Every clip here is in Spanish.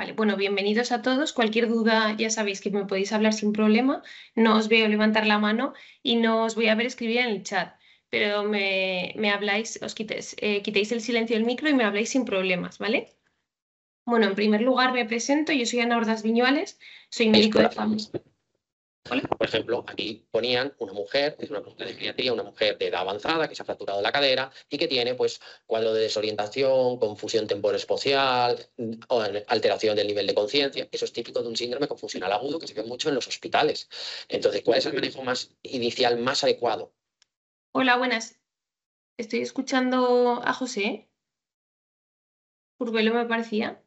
Vale, bueno, bienvenidos a todos. Cualquier duda ya sabéis que me podéis hablar sin problema. No os veo levantar la mano y no os voy a ver escribir en el chat, pero me, habláis, os quitéis, eh, quitéis el silencio del micro y me habláis sin problemas, ¿vale? Bueno, en primer lugar me presento, yo soy Ana Ordas Viñuales, soy médico de familia. Por ejemplo, aquí ponían una mujer, es una pregunta de una mujer de edad avanzada que se ha fracturado la cadera y que tiene pues cuadro de desorientación, confusión o alteración del nivel de conciencia. Eso es típico de un síndrome confusional agudo que se ve mucho en los hospitales. Entonces, ¿cuál es el manejo más inicial más adecuado? Hola, buenas. Estoy escuchando a José. Urbelo me parecía.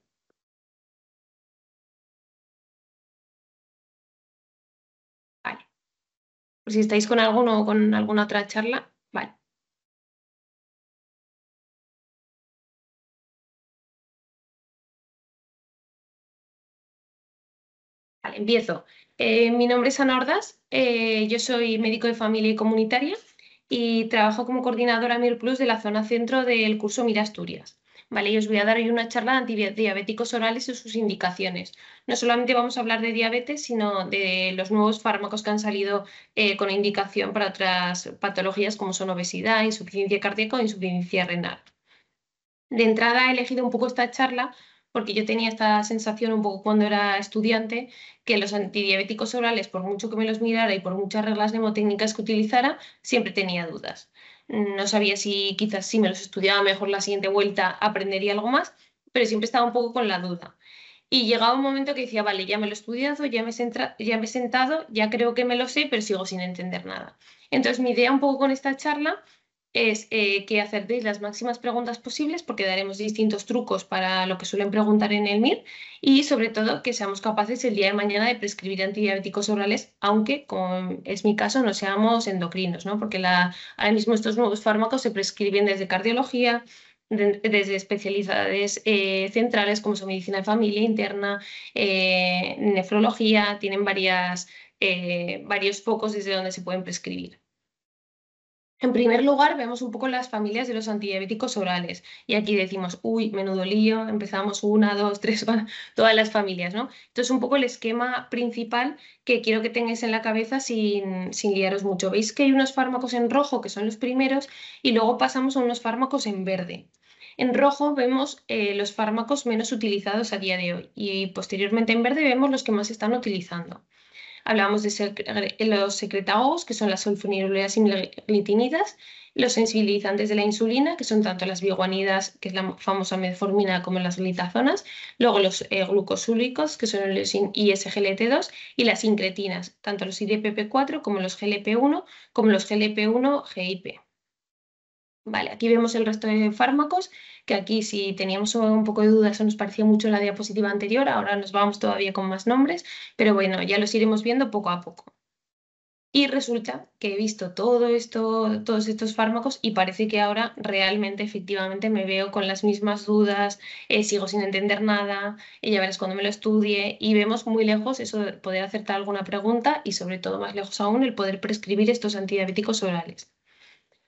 si estáis con alguno o con alguna otra charla, vale. Vale, empiezo. Eh, mi nombre es Ana eh, yo soy médico de familia y comunitaria y trabajo como coordinadora MIR Plus de la zona centro del curso Mira Asturias. ¿vale? Y os voy a dar hoy una charla de antidiabéticos orales y sus indicaciones. No solamente vamos a hablar de diabetes, sino de los nuevos fármacos que han salido eh, con indicación para otras patologías como son obesidad, insuficiencia cardíaca o insuficiencia renal. De entrada he elegido un poco esta charla porque yo tenía esta sensación un poco cuando era estudiante, que los antidiabéticos orales, por mucho que me los mirara y por muchas reglas mnemotécnicas que utilizara, siempre tenía dudas. Mm, no sabía si quizás si me los estudiaba mejor la siguiente vuelta aprendería algo más, pero siempre estaba un poco con la duda. Y llegaba un momento que decía, vale, ya me lo he estudiado, ya me, he ya me he sentado, ya creo que me lo sé, pero sigo sin entender nada. Entonces mi idea un poco con esta charla es eh, que acertéis las máximas preguntas posibles porque daremos distintos trucos para lo que suelen preguntar en el MIR y sobre todo que seamos capaces el día de mañana de prescribir antidiabéticos orales, aunque como es mi caso no seamos endocrinos, ¿no? porque la, ahora mismo estos nuevos fármacos se prescriben desde cardiología, desde especialidades eh, centrales como su medicina de familia interna, eh, nefrología, tienen varias, varios focos desde donde se pueden prescribir. En primer lugar, vemos un poco las familias de los antidiabéticos orales. Y aquí decimos, uy, menudo lío, empezamos una, dos, tres, todas las familias, ¿no? Entonces, un poco el esquema principal que quiero que tengáis en la cabeza sin, guiaros mucho. Veis que hay unos fármacos en rojo, que son los primeros, y luego pasamos a unos fármacos en verde. En rojo vemos eh, los fármacos menos utilizados a día de hoy y posteriormente en verde vemos los que más están utilizando. Hablábamos de eh, los secretagogos, que son las sulfonilureas glitinidas, los sensibilizantes de la insulina, que son tanto las biguanidas, que es la famosa metformina, como las glitazonas, luego los eh, glucosúlicos, que son los ISGLT2, y las incretinas, tanto los IDPP4 como los GLP1, como los GLP1-GIP. Vale, aquí vemos el resto de fármacos, que aquí si teníamos un poco de dudas eso nos parecía mucho la diapositiva anterior, ahora nos vamos todavía con más nombres, pero bueno, ya los iremos viendo poco a poco. Y resulta que he visto todo esto, todos estos fármacos y parece que ahora realmente, efectivamente, me veo con las mismas dudas, eh, sigo sin entender nada, eh, ya verás cuando me lo estudie y vemos muy lejos eso de poder acertar alguna pregunta y sobre todo más lejos aún el poder prescribir estos antidiabéticos orales.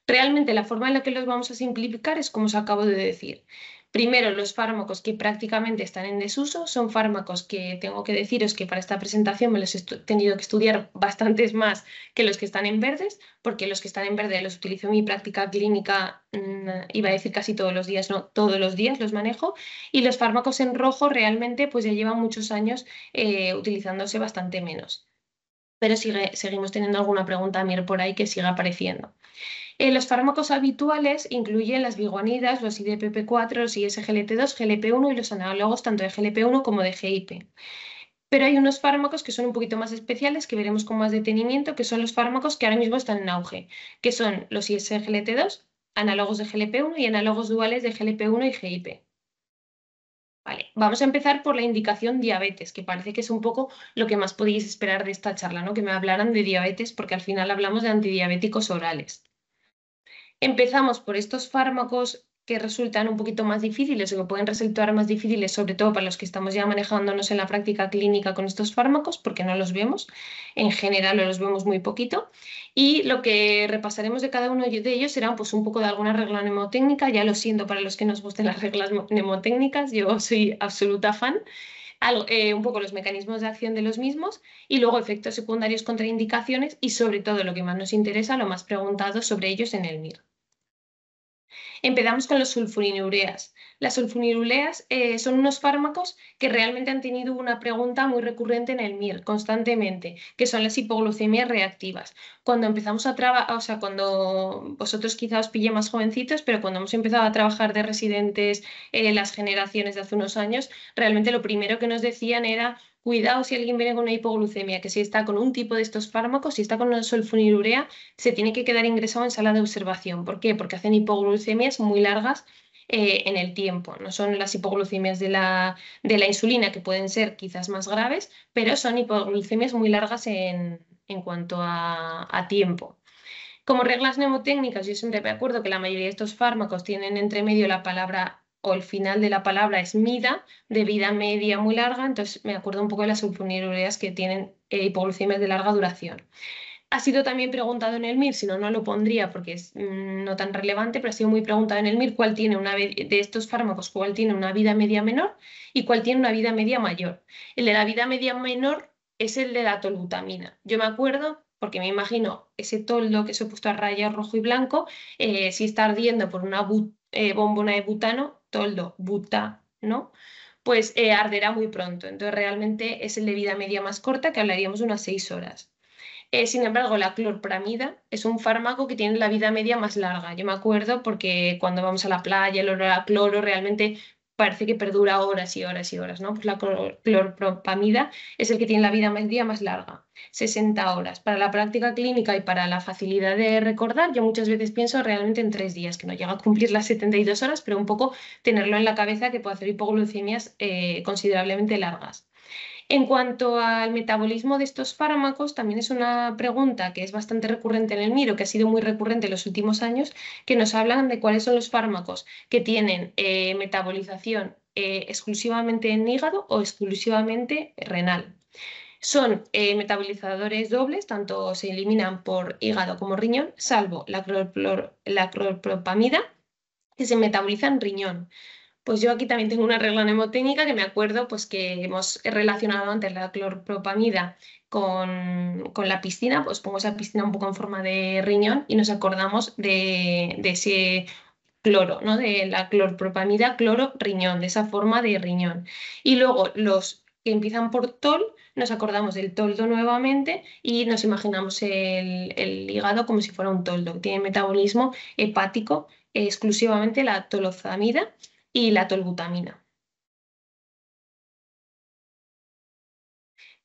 Realmente la forma en la que los vamos a simplificar es como os acabo de decir. Primero, los fármacos que prácticamente están en desuso son fármacos que tengo que deciros que para esta presentación me los he tenido que estudiar bastantes más que los que están en verdes, porque los que están en verde los utilizo en mi práctica clínica, mm, iba a decir casi todos los días, no, todos los días los manejo, y los fármacos en rojo realmente pues ya llevan muchos años eh, utilizándose bastante menos pero seguimos teniendo alguna pregunta Mir por ahí que siga apareciendo. Eh, los fármacos habituales incluyen las biguanidas, los IDPP4, los ISGLT2, GLP1 y los análogos tanto de GLP1 como de GIP. Pero hay unos fármacos que son un poquito más especiales, que veremos con más detenimiento, que son los fármacos que ahora mismo están en auge, que son los ISGLT2, análogos de GLP1 y análogos duales de GLP1 y GIP vamos a empezar por la indicación diabetes, que parece que es un poco lo que más podéis esperar de esta charla, ¿no? Que me hablaran de diabetes, porque al final hablamos de antidiabéticos orales. Empezamos por estos fármacos que resultan un poquito más difíciles o que pueden resultar más difíciles, sobre todo para los que estamos ya manejándonos en la práctica clínica con estos fármacos, porque no los vemos, en general los vemos muy poquito. Y lo que repasaremos de cada uno de ellos será pues, un poco de alguna regla mnemotécnica, ya lo siento para los que nos gusten las reglas mnemotécnicas, yo soy absoluta fan. Eh, un poco los mecanismos de acción de los mismos y luego efectos secundarios, contraindicaciones y sobre todo lo que más nos interesa, lo más preguntado sobre ellos en el MIR. Empezamos con los sulfurinureas. Las sulfonilureas eh, son unos fármacos que realmente han tenido una pregunta muy recurrente en el MIR constantemente, que son las hipoglucemias reactivas. Cuando empezamos a trabajar, o sea, cuando vosotros quizá os pillé más jovencitos, pero cuando hemos empezado a trabajar de residentes eh, las generaciones de hace unos años, realmente lo primero que nos decían era cuidado si alguien viene con una hipoglucemia, que si está con un tipo de estos fármacos, si está con una sulfonilurea, se tiene que quedar ingresado en sala de observación. ¿Por qué? Porque hacen hipoglucemias muy largas eh, en el tiempo. No son las hipoglucemias de la, insulina que pueden ser quizás más graves, pero son hipoglucemias muy largas en, cuanto a, tiempo. Como reglas neumotécnicas, yo siempre me acuerdo que la mayoría de estos fármacos tienen entre medio la palabra o el final de la palabra es mida, de vida media muy larga, entonces me acuerdo un poco de las sulfonilureas que tienen eh, hipoglucemias de larga duración ha sido también preguntado en el MIR, si no, no lo pondría porque es mm, no tan relevante, pero ha sido muy preguntado en el MIR cuál tiene una de estos fármacos, cuál tiene una vida media menor y cuál tiene una vida media mayor. El de la vida media menor es el de la tolbutamina. Yo me acuerdo, porque me imagino ese toldo que se ha puesto a rayas rojo y blanco, eh, si está ardiendo por una eh, bombona de butano, toldo, buta, ¿no? Pues eh, arderá muy pronto. Entonces realmente es el de vida media más corta, que hablaríamos de unas seis horas sin embargo, la clorpramida es un fármaco que tiene la vida media más larga. Yo me acuerdo porque cuando vamos a la playa, el olor a cloro realmente parece que perdura horas y horas y horas, ¿no? Pues la clorpramida es el que tiene la vida media más larga, 60 horas. Para la práctica clínica y para la facilidad de recordar, yo muchas veces pienso realmente en tres días, que no llega a cumplir las 72 horas, pero un poco tenerlo en la cabeza que puede hacer hipoglucemias eh, considerablemente largas. En cuanto al metabolismo de estos fármacos, también es una pregunta que es bastante recurrente en el MIRO, que ha sido muy recurrente en los últimos años, que nos hablan de cuáles son los fármacos que tienen eh, metabolización eh, exclusivamente en hígado o exclusivamente renal. Son eh, metabolizadores dobles, tanto se eliminan por hígado como riñón, salvo la, la clorpropamida, que se metaboliza en riñón. Pues yo aquí también tengo una regla mnemotécnica que me acuerdo pues que hemos relacionado antes la clorpropamida con, la piscina, pues pongo esa piscina un poco en forma de riñón y nos acordamos de, ese cloro, de la clorpropamida, cloro, riñón, de esa forma de riñón. Y luego los que empiezan por tol, nos acordamos del toldo nuevamente y nos imaginamos el, hígado como si fuera un toldo, tiene metabolismo hepático, exclusivamente la tolozamida y la tolbutamina.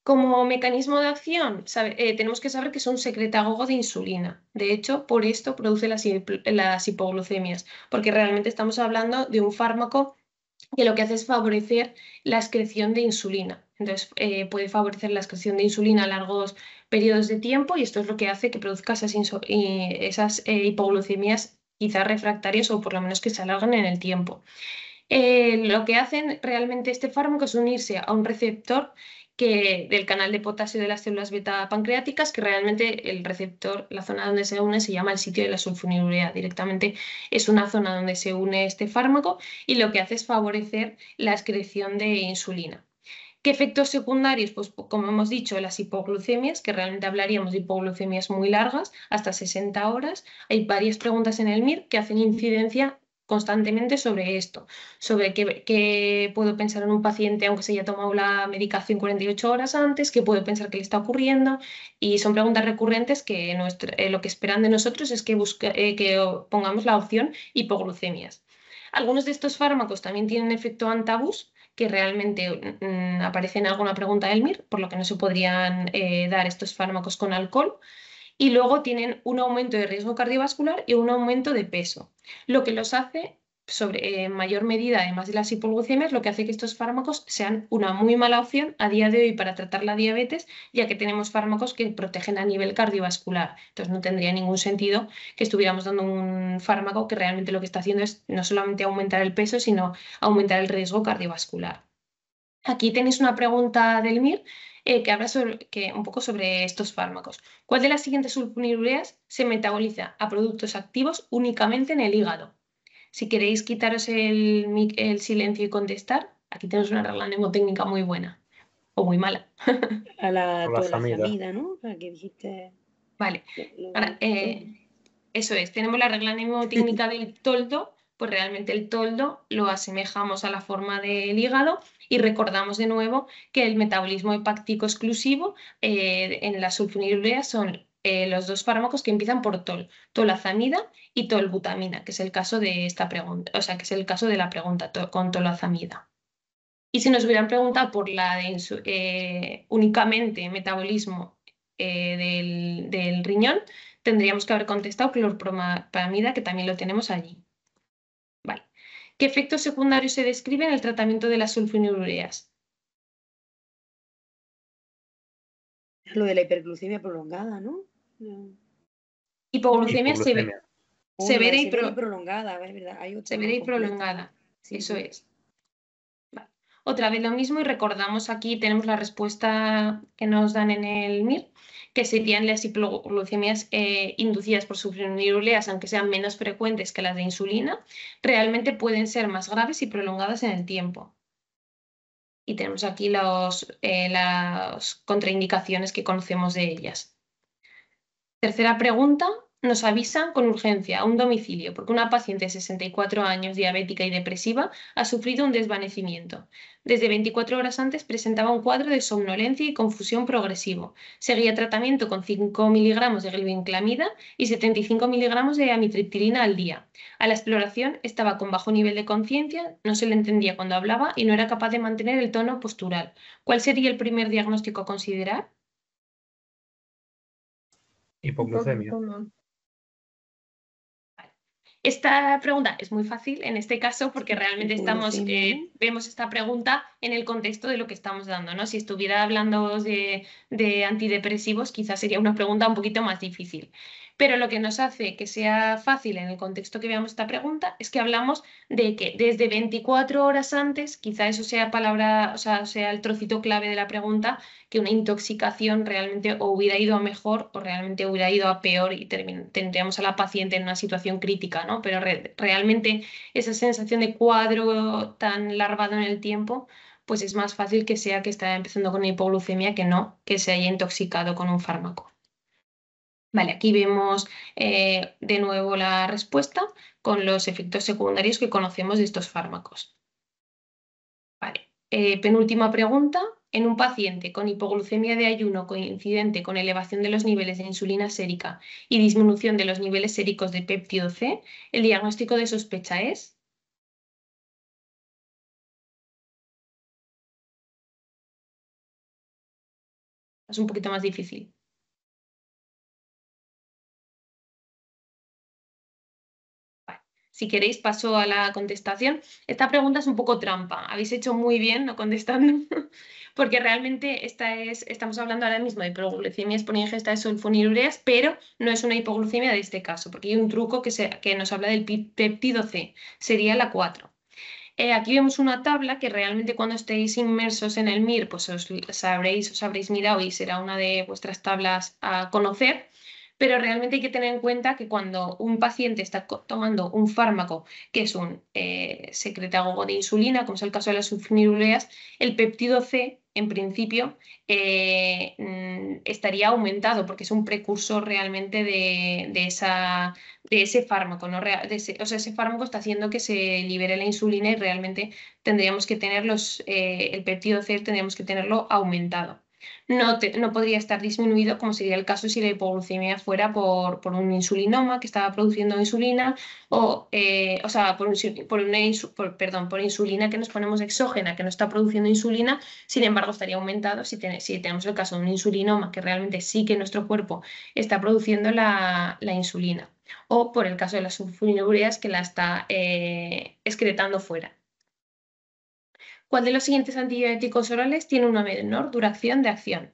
Como mecanismo de acción, eh, tenemos que saber que es un secretagogo de insulina. De hecho, por esto produce las, hipoglucemias, porque realmente estamos hablando de un fármaco que lo que hace es favorecer la excreción de insulina. Entonces, eh, puede favorecer la excreción de insulina a largos periodos de tiempo y esto es lo que hace que produzca esas, eh, hipoglucemias quizás refractarios o por lo menos que se alargan en el tiempo. Eh, lo que hacen realmente este fármaco es unirse a un receptor que, del canal de potasio de las células beta pancreáticas, que realmente el receptor, la zona donde se une, se llama el sitio de la sulfonilurea. Directamente es una zona donde se une este fármaco y lo que hace es favorecer la excreción de insulina. ¿Qué efectos secundarios? Pues como hemos dicho, las hipoglucemias, que realmente hablaríamos de hipoglucemias muy largas, hasta 60 horas. Hay varias preguntas en el MIR que hacen incidencia constantemente sobre esto, sobre qué, puedo pensar en un paciente aunque se haya tomado la medicación 48 horas antes, qué puedo pensar que le está ocurriendo y son preguntas recurrentes que eh, lo que esperan de nosotros es que, eh, que pongamos la opción hipoglucemias. Algunos de estos fármacos también tienen efecto antabus que realmente mm, aparecen en alguna pregunta del MIR, por lo que no se podrían eh, dar estos fármacos con alcohol. Y luego tienen un aumento de riesgo cardiovascular y un aumento de peso, lo que los hace sobre, en eh, mayor medida, además de las hipoglucemias, lo que hace que estos fármacos sean una muy mala opción a día de hoy para tratar la diabetes, ya que tenemos fármacos que protegen a nivel cardiovascular. Entonces no tendría ningún sentido que estuviéramos dando un fármaco que realmente lo que está haciendo es no solamente aumentar el peso, sino aumentar el riesgo cardiovascular. Aquí tenéis una pregunta del MIR eh, que habla un poco sobre estos fármacos. ¿Cuál de las siguientes sulfonilureas se metaboliza a productos activos únicamente en el hígado? Si queréis quitaros el, silencio y contestar, aquí tenemos una regla mnemotécnica muy buena o muy mala. A la, toda la ¿no? La que dijiste. Vale. Eh, eso es, tenemos la regla mnemotécnica del toldo, pues realmente el toldo lo asemejamos a la forma del hígado y recordamos de nuevo que el metabolismo hepático exclusivo eh, en la sulfonilureas son eh, los dos fármacos que empiezan por tol, tolazamida y tolbutamina, que es el caso de esta pregunta, o sea, que es el caso de la pregunta con tolazamida. Y si nos hubieran preguntado por la de eh, únicamente metabolismo eh, del, riñón, tendríamos que haber contestado clorpromamida, que también lo tenemos allí. ¿Qué efectos secundarios se describen en el tratamiento de las sulfonilureas? Lo de la hiperglucemia prolongada, ¿no? Hipoglucemia, severa. y, prolongada, ¿verdad? severa y prolongada, sí, eso es. Otra vez lo mismo y recordamos aquí, tenemos la respuesta que nos dan en el MIR, que serían las hipoglucemias eh, inducidas por uleas aunque sean menos frecuentes que las de insulina, realmente pueden ser más graves y prolongadas en el tiempo. Y tenemos aquí eh, las contraindicaciones que conocemos de ellas. Tercera pregunta, nos avisan con urgencia a un domicilio porque una paciente de 64 años diabética y depresiva ha sufrido un desvanecimiento. Desde 24 horas antes presentaba un cuadro de somnolencia y confusión progresivo. Seguía tratamiento con 5 miligramos de glibenclamida y 75 miligramos de amitriptilina al día. A la exploración estaba con bajo nivel de conciencia, no se le entendía cuando hablaba y no era capaz de mantener el tono postural. ¿Cuál sería el primer diagnóstico a considerar? Esta pregunta es muy fácil en este caso porque realmente estamos, eh, vemos esta pregunta en el contexto de lo que estamos dando. ¿no? Si estuviera hablando de, de antidepresivos, quizás sería una pregunta un poquito más difícil. Pero lo que nos hace que sea fácil en el contexto que veamos esta pregunta es que hablamos de que desde 24 horas antes, quizá eso sea palabra, o sea, sea el trocito clave de la pregunta, que una intoxicación realmente hubiera ido a mejor o realmente hubiera ido a peor y tendríamos a la paciente en una situación crítica, ¿no? Pero realmente esa sensación de cuadro tan larvado en el tiempo pues es más fácil que sea que está empezando con hipoglucemia que no que se haya intoxicado con un fármaco. Vale, aquí vemos eh, de nuevo la respuesta con los efectos secundarios que conocemos de estos fármacos. Eh, penúltima pregunta. En un paciente con hipoglucemia de ayuno coincidente con elevación de los niveles de insulina sérica y disminución de los niveles séricos de peptido C, ¿el diagnóstico de sospecha es? Es un poquito más difícil. si queréis paso a la contestación. Esta pregunta es un poco trampa, habéis hecho muy bien no contestando, porque realmente esta es, estamos hablando ahora mismo de hipoglucemia por ingesta de sulfonilureas, pero no es una hipoglucemia de este caso, porque hay un truco que, que nos habla del peptido C, sería la 4. Eh, aquí vemos una tabla que realmente cuando estéis inmersos en el MIR, pues os sabréis, os habréis mirado y será una de vuestras tablas a conocer pero realmente hay que tener en cuenta que cuando un paciente está tomando un fármaco que es un eh, secretagogo de insulina, como es el caso de las sulfonilureas, el peptido C, en principio, eh, mm, estaría aumentado porque es un precursor realmente de, esa, ese fármaco. ese, o sea, ese fármaco está haciendo que se libere la insulina y realmente tendríamos que tener eh, el péptido C tendríamos que tenerlo aumentado no, no podría estar disminuido como sería el caso si la hipoglucemia fuera por, un insulinoma que estaba produciendo insulina o, eh, o sea, por, perdón, por insulina que nos ponemos exógena que no está produciendo insulina, sin embargo estaría aumentado si, tenemos el caso de un insulinoma que realmente sí que nuestro cuerpo está produciendo la, insulina o por el caso de las sulfonilureas que la está eh, excretando fuera. ¿Cuál de los siguientes antibióticos orales tiene una menor duración de acción?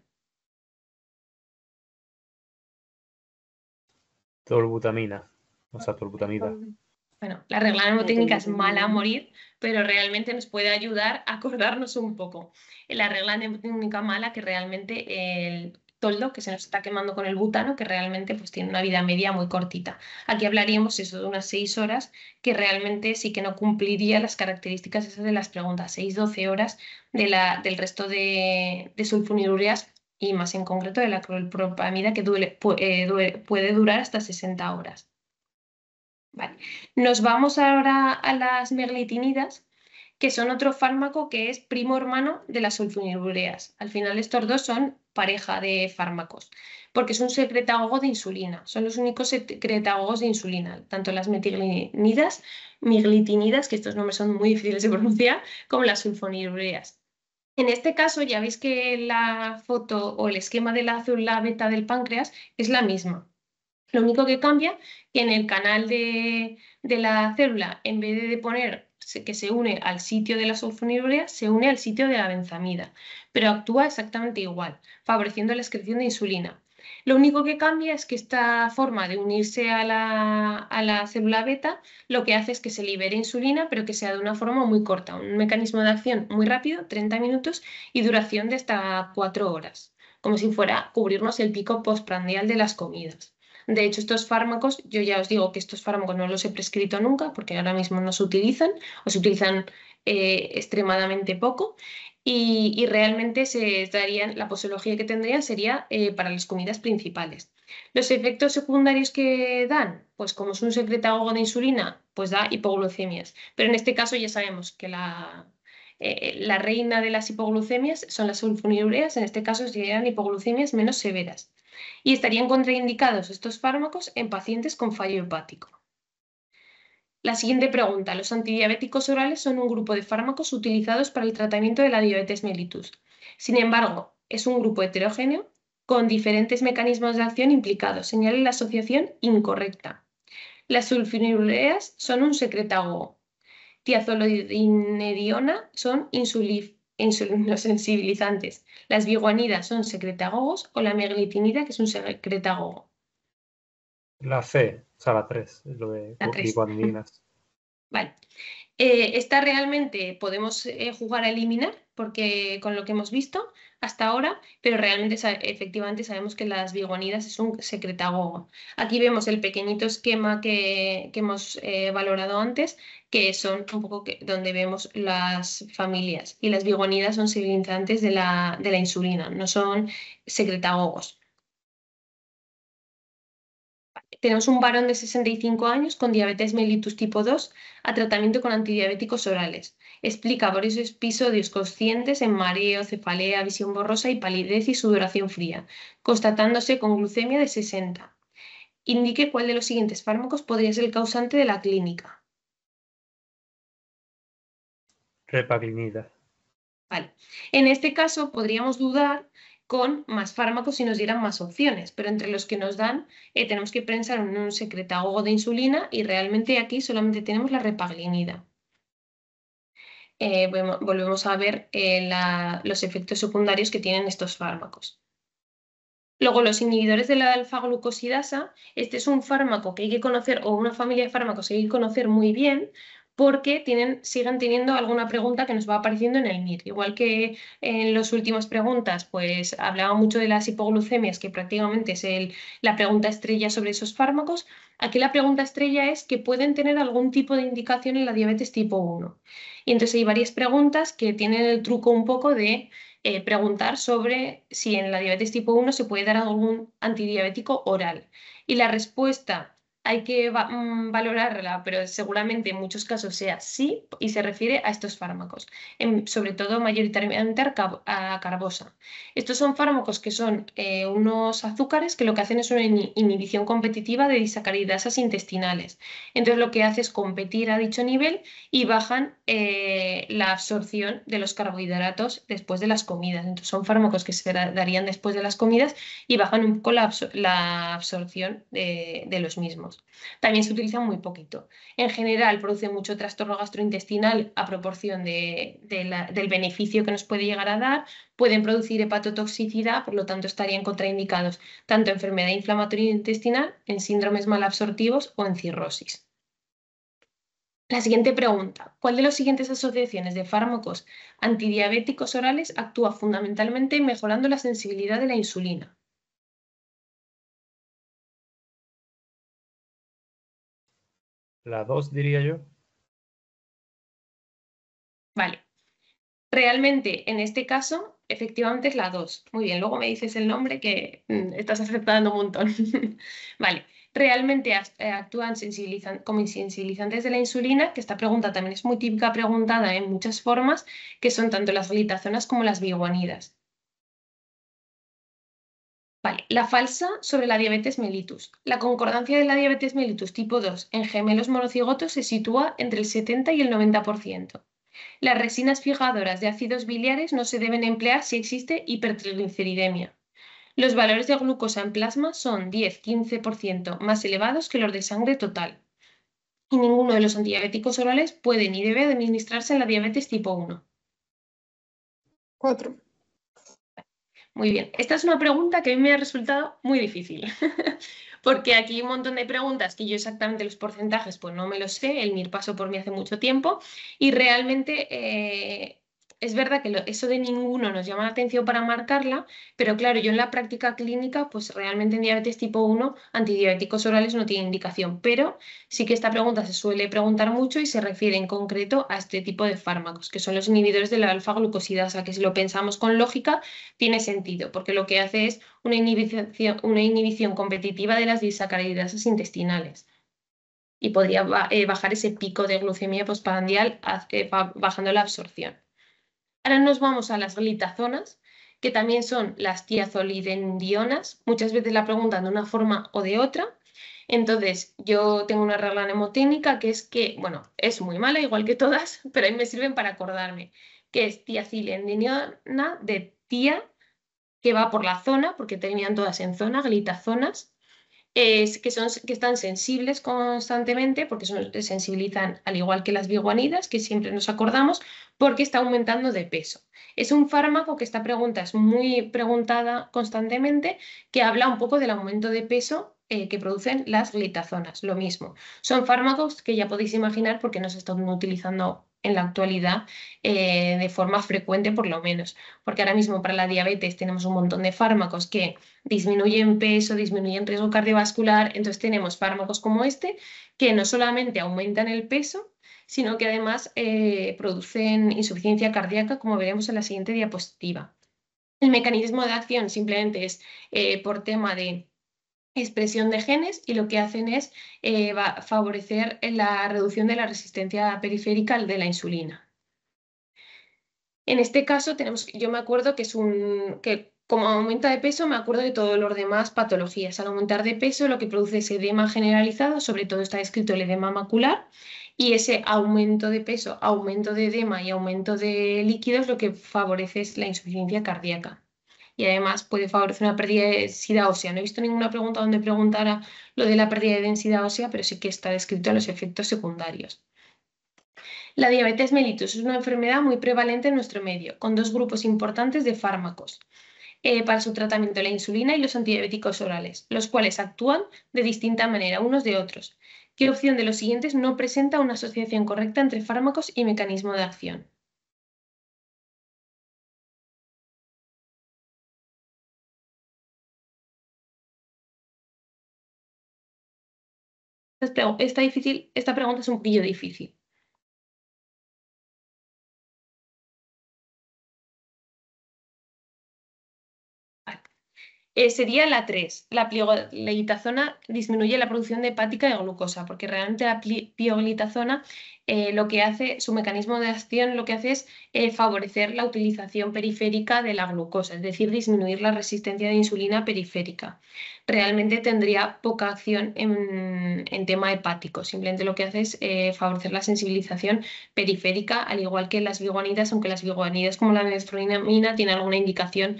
Torbutamina. o sea, Bueno, la regla neumotécnica es mala a morir, pero realmente nos puede ayudar a acordarnos un poco. La regla neumotécnica mala, que realmente el toldo que se nos está quemando con el butano, que realmente pues, tiene una vida media muy cortita. Aquí hablaríamos eso de unas 6 horas, que realmente sí que no cumpliría las características esas de las preguntas, 6-12 horas de la, del resto de, de y más en concreto de la clorpropamida que eh, puede, durar hasta 60 horas. Nos vamos ahora a las meglitinidas, que son otro fármaco que es primo hermano de las sulfonilureas. Al final estos dos son pareja de fármacos, porque es un secretagogo de insulina, son los únicos secretagogos de insulina, tanto las metiglinidas, miglitinidas, que estos nombres son muy difíciles de pronunciar, como las sulfonilureas. En este caso ya veis que la foto o el esquema de la célula beta del páncreas es la misma. Lo único que cambia que en el canal de, de la célula, en vez de poner que se une al sitio de la sulfonilurea se une al sitio de la benzamida, pero actúa exactamente igual, favoreciendo la excreción de insulina. Lo único que cambia es que esta forma de unirse a la, a la célula beta lo que hace es que se libere insulina, pero que sea de una forma muy corta, un mecanismo de acción muy rápido, 30 minutos, y duración de hasta 4 horas, como si fuera cubrirnos el pico postprandial de las comidas. De hecho, estos fármacos, yo ya os digo que estos fármacos no los he prescrito nunca porque ahora mismo no se utilizan o se utilizan eh, extremadamente poco. Y, realmente se darían, la posología que tendrían sería eh, para las comidas principales. Los efectos secundarios que dan, pues como es un secretagogo de insulina, pues da hipoglucemias. Pero en este caso ya sabemos que eh, la, reina de las hipoglucemias son las sulfonilureas, en este caso serían hipoglucemias menos severas y estarían contraindicados estos fármacos en pacientes con fallo hepático. La siguiente pregunta. Los antidiabéticos orales son un grupo de fármacos utilizados para el tratamiento de la diabetes mellitus. Sin embargo, es un grupo heterogéneo con diferentes mecanismos de acción implicados. Señale la asociación incorrecta. Las sulfonilureas son un secretago. Tiazolidinediona son insulif los sensibilizantes... Las biguanidas son secretagogos o la meglitinida, que es un secretagogo. La C, o sea, la 3, lo de biguanidas. Vale. Eh, esta realmente podemos eh, jugar a eliminar, porque con lo que hemos visto, hasta ahora, pero realmente efectivamente sabemos que las bigonidas es un secretagogo. Aquí vemos el pequeñito esquema que, hemos eh, valorado antes, que son un poco donde vemos las familias. Y las bigonidas son civilizantes de la, de la insulina, no son secretagogos. Tenemos un varón de 65 años con diabetes mellitus tipo 2 a tratamiento con antidiabéticos orales. Explica varios episodios conscientes en mareo, cefalea, visión borrosa y palidez y sudoración fría, constatándose con glucemia de 60. Indique cuál de los siguientes fármacos podría ser el causante de la clínica. Repaglinida. Vale. En este caso podríamos dudar con más fármacos si nos dieran más opciones, pero entre los que nos dan eh, tenemos que pensar en un secretago de insulina y realmente aquí solamente tenemos la repaglinida. Eh, volvemos a ver eh, los efectos secundarios que tienen estos fármacos. Luego, los inhibidores de la alfa-glucosidasa, este es un fármaco que hay que conocer, o una familia de fármacos que hay que conocer muy bien, porque tienen, siguen teniendo alguna pregunta que nos va apareciendo en el MIR. Igual que en las últimas preguntas, pues hablaba mucho de las hipoglucemias, que prácticamente es la pregunta estrella sobre esos fármacos. Aquí la pregunta estrella es que pueden tener algún tipo de indicación en la diabetes tipo 1. Y entonces hay varias preguntas que tienen el truco un poco de eh, preguntar sobre si en la diabetes tipo 1 se puede dar algún antidiabético oral. Y la respuesta hay que mm, valorarla, pero seguramente en muchos casos sea sí y se refiere a estos fármacos, sobre todo mayoritariamente a carbosa. Estos son fármacos que son eh, unos azúcares que lo que hacen es una inhibición competitiva de disacaridasas intestinales. Entonces lo que hace es competir a dicho nivel y bajan eh, la absorción de los carbohidratos después de las comidas. Entonces son fármacos que se darían después de las comidas y bajan un poco la, absorción de los mismos. También se utiliza muy poquito. En general, produce mucho trastorno gastrointestinal a proporción del beneficio que nos puede llegar a dar. Pueden producir hepatotoxicidad, por lo tanto, estarían contraindicados tanto en enfermedad inflamatoria intestinal, en síndromes malabsortivos o en cirrosis. La siguiente pregunta. ¿Cuál de las siguientes asociaciones de fármacos antidiabéticos orales actúa fundamentalmente mejorando la sensibilidad de la insulina? La 2 diría yo. Vale. Realmente, en este caso, efectivamente es la 2. Muy bien, luego me dices el nombre que mm, estás aceptando un montón. vale. Realmente eh, actúan como insensibilizantes de la insulina, que esta pregunta también es muy típica preguntada en muchas formas, que son tanto las glitazonas como las biguanidas la falsa sobre la diabetes mellitus. La concordancia de la diabetes mellitus tipo 2 en gemelos monocigotos se sitúa entre el 70 y el 90%. Las resinas fijadoras de ácidos biliares no se deben emplear si existe hipertrigliceridemia. Los valores de glucosa en plasma son 10-15% más elevados que los de sangre total. Y ninguno de los antidiabéticos orales puede ni debe administrarse en la diabetes tipo 1. 4. Muy bien, esta es una pregunta que a mí me ha resultado muy difícil, porque aquí hay un montón de preguntas que yo exactamente los porcentajes pues no me los sé, el MIR pasó por mí hace mucho tiempo y realmente eh, es verdad que eso de ninguno nos llama la atención para marcarla, pero claro, yo en la práctica clínica, pues realmente en diabetes tipo 1, antidiabéticos orales no tiene indicación, pero sí que esta pregunta se suele preguntar mucho y se refiere en concreto a este tipo de fármacos, que son los inhibidores de la alfa-glucosidasa, que si lo pensamos con lógica, tiene sentido, porque lo que hace es una inhibición, competitiva de las disacaridasas intestinales y podría eh, bajar ese pico de glucemia postprandial eh, bajando la absorción. Ahora nos vamos a las glitazonas, que también son las tiazolidendionas. Muchas veces la preguntan de una forma o de otra. Entonces, yo tengo una regla mnemotécnica que es que, bueno, es muy mala, igual que todas, pero ahí me sirven para acordarme, que es tiazolidendiona de tía, que va por la zona, porque terminan todas en zona, glitazonas, que, son, que están sensibles constantemente, porque se sensibilizan al igual que las biguanidas, que siempre nos acordamos, porque está aumentando de peso. Es un fármaco que esta pregunta es muy preguntada constantemente, que habla un poco del aumento de peso eh, que producen las glitazonas, lo mismo. Son fármacos que ya podéis imaginar porque no se están utilizando en la actualidad eh, de forma frecuente por lo menos, porque ahora mismo para la diabetes tenemos un montón de fármacos que disminuyen peso, disminuyen riesgo cardiovascular, entonces tenemos fármacos como este que no solamente aumentan el peso, sino que además eh, producen insuficiencia cardíaca, como veremos en la siguiente diapositiva. El mecanismo de acción simplemente es eh, por tema de expresión de genes y lo que hacen es eh, favorecer eh, la reducción de la resistencia periférica de la insulina. En este caso, tenemos, yo me acuerdo que es un... Que como aumenta de peso, me acuerdo de todas las demás patologías. Al aumentar de peso, lo que produce es edema generalizado, sobre todo está escrito el edema macular, y ese aumento de peso, aumento de edema y aumento de líquidos, lo que favorece es la insuficiencia cardíaca y además puede favorecer una pérdida de densidad ósea. No he visto ninguna pregunta donde preguntara lo de la pérdida de densidad ósea, pero sí que está descrito los efectos secundarios. La diabetes mellitus es una enfermedad muy prevalente en nuestro medio, con dos grupos importantes de fármacos. Eh, para su tratamiento la insulina y los antidiabéticos orales, los cuales actúan de distinta manera unos de otros. ¿Qué opción de los siguientes no presenta una asociación correcta entre fármacos y mecanismo de acción? esta, difícil, esta pregunta es un poquillo difícil. sería la 3. La pioglitazona disminuye la producción de hepática de glucosa, porque realmente la pioglitazona eh, lo que hace, su mecanismo de acción lo que hace es eh, favorecer la utilización periférica de la glucosa, es decir, disminuir la resistencia de insulina periférica. Realmente tendría poca acción en, tema hepático, simplemente lo que hace es eh, favorecer la sensibilización periférica, al igual que las biguanidas, aunque las biguanidas como la metformina tienen alguna indicación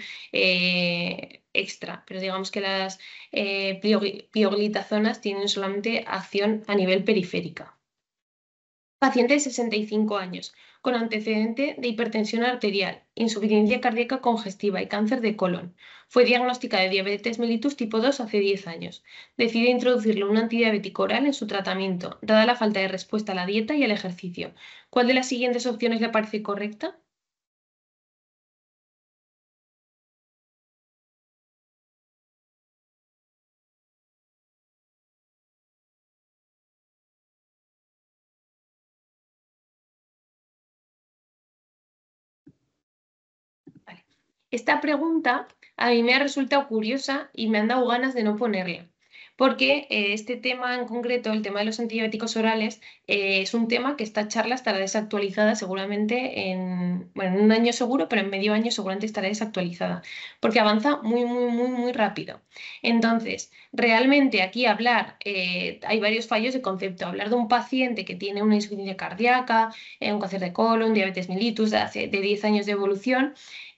extra, pero digamos que las eh, pioglitazonas tienen solamente acción a nivel periférica. Paciente de 65 años, con antecedente de hipertensión arterial, insuficiencia cardíaca congestiva y cáncer de colon. Fue diagnosticada de diabetes mellitus tipo 2 hace 10 años. Decide introducirle un antidiabético oral en su tratamiento, dada la falta de respuesta a la dieta y al ejercicio. ¿Cuál de las siguientes opciones le parece correcta? Esta pregunta a mí me ha resultado curiosa y me han dado ganas de no ponerla, porque eh, este tema en concreto, el tema de los antibióticos orales, eh, es un tema que esta charla estará desactualizada seguramente en, bueno, en un año seguro, pero en medio año seguramente estará desactualizada, porque avanza muy, muy, muy, muy rápido. Entonces, realmente aquí hablar, eh, hay varios fallos de concepto, hablar de un paciente que tiene una insuficiencia cardíaca, un cáncer de colon, diabetes mellitus de, hace, de 10 años de evolución,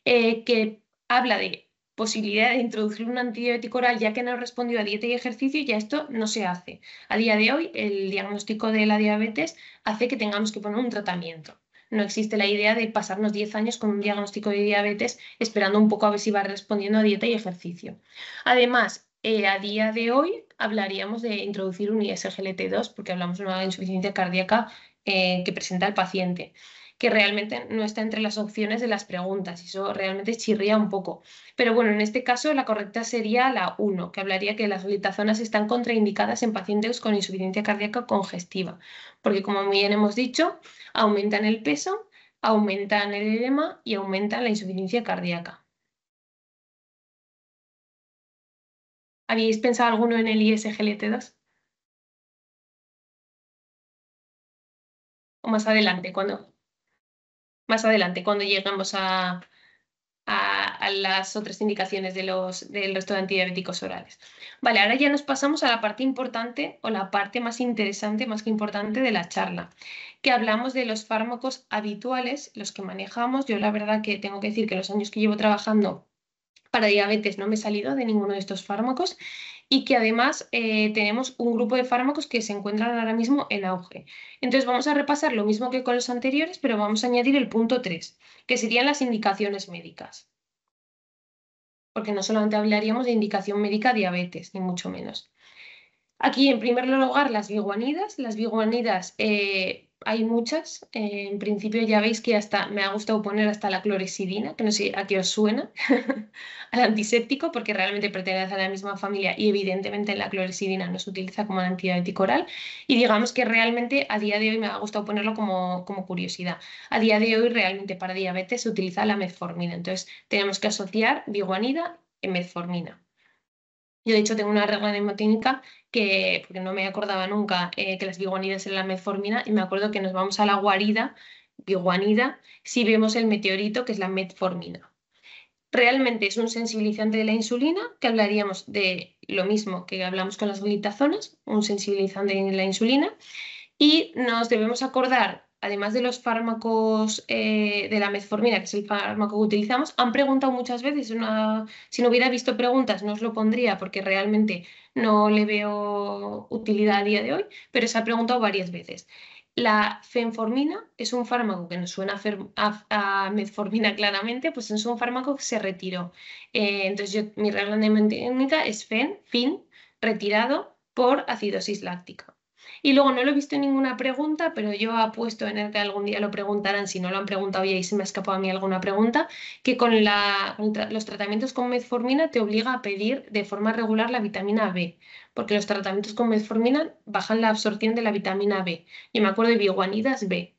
eh, que habla de posibilidad de introducir un antibiótico oral ya que no ha respondido a dieta y ejercicio, ya esto no se hace. A día de hoy, el diagnóstico de la diabetes hace que tengamos que poner un tratamiento. No existe la idea de pasarnos 10 años con un diagnóstico de diabetes esperando un poco a ver si va respondiendo a dieta y ejercicio. Además, eh, a día de hoy hablaríamos de introducir un ISGLT2 porque hablamos de una insuficiencia cardíaca eh, que presenta el paciente que realmente no está entre las opciones de las preguntas. Y eso realmente chirría un poco. Pero bueno, en este caso la correcta sería la 1, que hablaría que las glitazonas están contraindicadas en pacientes con insuficiencia cardíaca congestiva, porque como bien hemos dicho, aumentan el peso, aumentan el edema y aumentan la insuficiencia cardíaca. ¿Habíais pensado alguno en el ISGLT2? O más adelante, cuando más adelante, cuando lleguemos a, a, las otras indicaciones de los, del resto de antidiabéticos orales. Vale, ahora ya nos pasamos a la parte importante o la parte más interesante, más que importante de la charla, que hablamos de los fármacos habituales, los que manejamos. Yo la verdad que tengo que decir que los años que llevo trabajando para diabetes no me he salido de ninguno de estos fármacos y que además eh, tenemos un grupo de fármacos que se encuentran ahora mismo en auge. Entonces vamos a repasar lo mismo que con los anteriores, pero vamos a añadir el punto 3, que serían las indicaciones médicas. Porque no solamente hablaríamos de indicación médica diabetes, ni mucho menos. Aquí, en primer lugar, las biguanidas. Las biguanidas eh, hay muchas. Eh, en principio ya veis que hasta me ha gustado poner hasta la clorexidina, que no sé a qué os suena, al antiséptico, porque realmente pertenece a la misma familia y evidentemente la clorexidina no se utiliza como antibiótico oral. Y digamos que realmente a día de hoy me ha gustado ponerlo como, curiosidad. A día de hoy realmente para diabetes se utiliza la metformina. Entonces tenemos que asociar biguanida y metformina. Yo, de hecho, tengo una regla neumotécnica que, porque no me acordaba nunca eh, que las biguanidas eran la metformina, y me acuerdo que nos vamos a la guarida, biguanida, si vemos el meteorito, que es la metformina. Realmente es un sensibilizante de la insulina, que hablaríamos de lo mismo que hablamos con las glitazonas, un sensibilizante de la insulina, y nos debemos acordar además de los fármacos eh, de la metformina, que es el fármaco que utilizamos, han preguntado muchas veces, si no hubiera visto preguntas no os lo pondría porque realmente no le veo utilidad a día de hoy, pero se ha preguntado varias veces. La fenformina es un fármaco que nos suena a, metformina claramente, pues es un fármaco que se retiró. Eh, entonces mi regla de es fen, fin, retirado por acidosis láctica. Y luego no lo he visto en ninguna pregunta, pero yo apuesto en el que algún día lo preguntarán, si no lo han preguntado y y se me ha escapado a mí alguna pregunta, que con, los tratamientos con metformina te obliga a pedir de forma regular la vitamina B, porque los tratamientos con metformina bajan la absorción de la vitamina B. Yo me acuerdo de biguanidas B,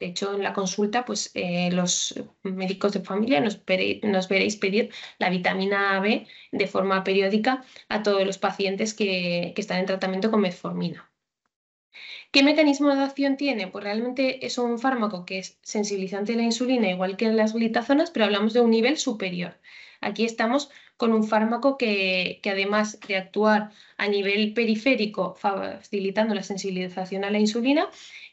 de hecho, en la consulta, pues eh, los médicos de familia nos, veréis pedir la vitamina B de forma periódica a todos los pacientes que, que están en tratamiento con metformina. ¿Qué mecanismo de acción tiene? Pues realmente es un fármaco que es sensibilizante a la insulina, igual que las glitazonas, pero hablamos de un nivel superior. Aquí estamos con un fármaco que, que, además de actuar a nivel periférico, facilitando la sensibilización a la insulina,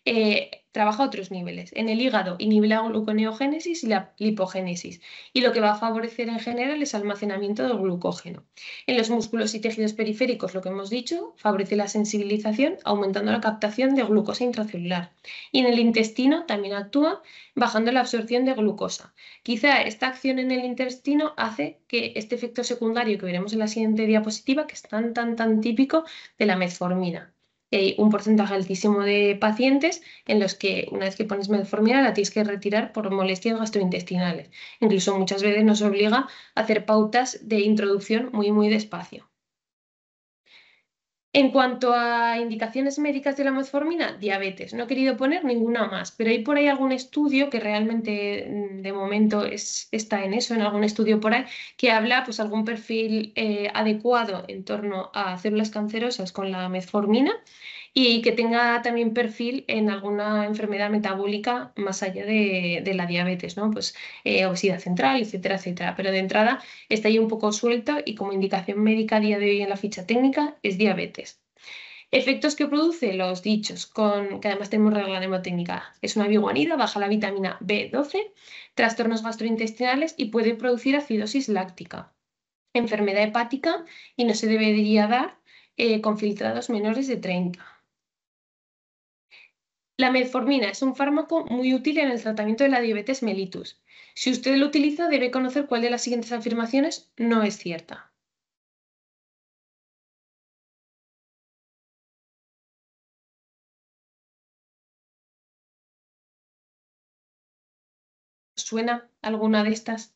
eh, trabaja trabaja otros niveles, en el hígado inhibe la gluconeogénesis y la lipogénesis, y lo que va a favorecer en general es almacenamiento del glucógeno. En los músculos y tejidos periféricos, lo que hemos dicho, favorece la sensibilización, aumentando la captación de glucosa intracelular. Y en el intestino también actúa bajando la absorción de glucosa. Quizá esta acción en el intestino hace que este efecto secundario que veremos en la siguiente diapositiva, que es tan, tan, tan típico de la metformina, hay un porcentaje altísimo de pacientes en los que una vez que pones metformina la tienes que retirar por molestias gastrointestinales. Incluso muchas veces nos obliga a hacer pautas de introducción muy, muy despacio. En cuanto a indicaciones médicas de la metformina, diabetes. No he querido poner ninguna más, pero hay por ahí algún estudio que realmente mm, de momento está en eso, en algún estudio por ahí, que habla pues algún perfil eh, adecuado en torno a células cancerosas con la metformina y que tenga también perfil en alguna enfermedad metabólica más allá de, la diabetes, ¿no? Pues eh, obesidad central, etcétera, etcétera. Pero de entrada está ahí un poco suelto y como indicación médica a día de hoy en la ficha técnica es diabetes. Efectos que produce los dichos, con, que además tenemos regla mnemotécnica. Es una biguanida, baja la vitamina B12, trastornos gastrointestinales y puede producir acidosis láctica. Enfermedad hepática y no se debería dar eh, con filtrados menores de 30 la metformina es un fármaco muy útil en el tratamiento de la diabetes mellitus. Si usted lo utiliza, debe conocer cuál de las siguientes afirmaciones no es cierta. ¿Suena alguna de estas?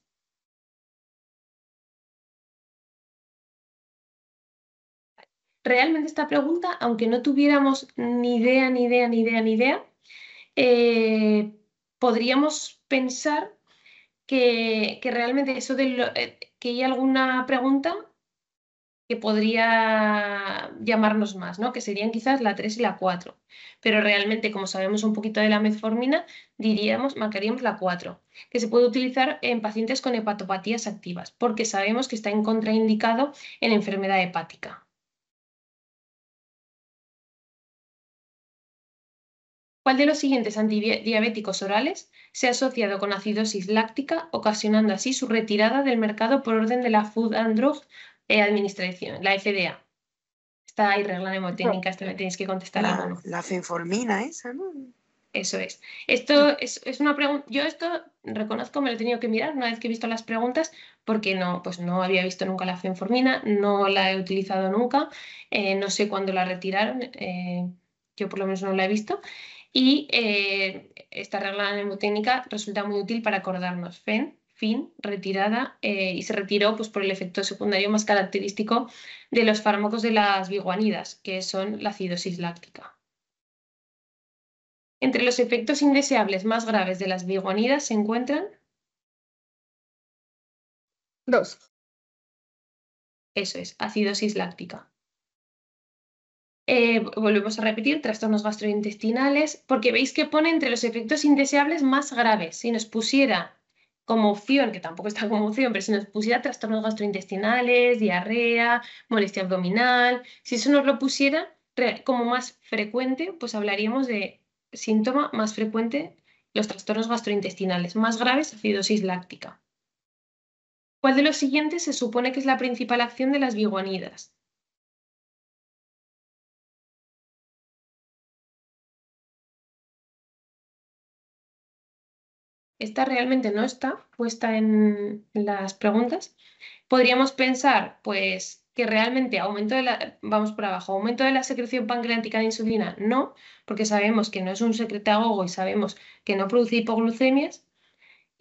realmente esta pregunta, aunque no tuviéramos ni idea, ni idea, ni idea, ni idea, eh, podríamos pensar que, realmente eso de lo, eh, que hay alguna pregunta que podría llamarnos más, ¿no? que serían quizás la 3 y la 4. Pero realmente, como sabemos un poquito de la metformina, diríamos, marcaríamos la 4, que se puede utilizar en pacientes con hepatopatías activas, porque sabemos que está en contraindicado en enfermedad hepática. ¿Cuál de los siguientes antidiabéticos orales se ha asociado con acidosis láctica, ocasionando así su retirada del mercado por orden de la Food and Drug eh, Administración la FDA? Está ahí regla mnemotécnica, esto tenéis que contestar la, La fenformina esa, ¿no? Eso es. Esto es, una pregunta. Yo esto reconozco, me lo he tenido que mirar una vez que he visto las preguntas, porque no, pues no había visto nunca la fenformina, no la he utilizado nunca, eh, no sé cuándo la retiraron, eh, yo por lo menos no la he visto. Y eh, esta regla mnemotécnica resulta muy útil para acordarnos. FEN, fin, retirada, eh, y se retiró pues, por el efecto secundario más característico de los fármacos de las biguanidas, que son la acidosis láctica. Entre los efectos indeseables más graves de las biguanidas se encuentran... Dos. Eso es, acidosis láctica. Eh, volvemos a repetir, trastornos gastrointestinales, porque veis que pone entre los efectos indeseables más graves. Si nos pusiera como opción, que tampoco está como opción, pero si nos pusiera trastornos gastrointestinales, diarrea, molestia abdominal, si eso nos lo pusiera como más frecuente, pues hablaríamos de síntoma más frecuente, los trastornos gastrointestinales más graves, acidosis láctica. ¿Cuál de los siguientes se supone que es la principal acción de las biguanidas? esta realmente no está puesta en las preguntas. Podríamos pensar, pues, que realmente aumento de la, vamos por abajo, aumento de la secreción pancreática de insulina, no, porque sabemos que no es un secretagogo y sabemos que no produce hipoglucemias.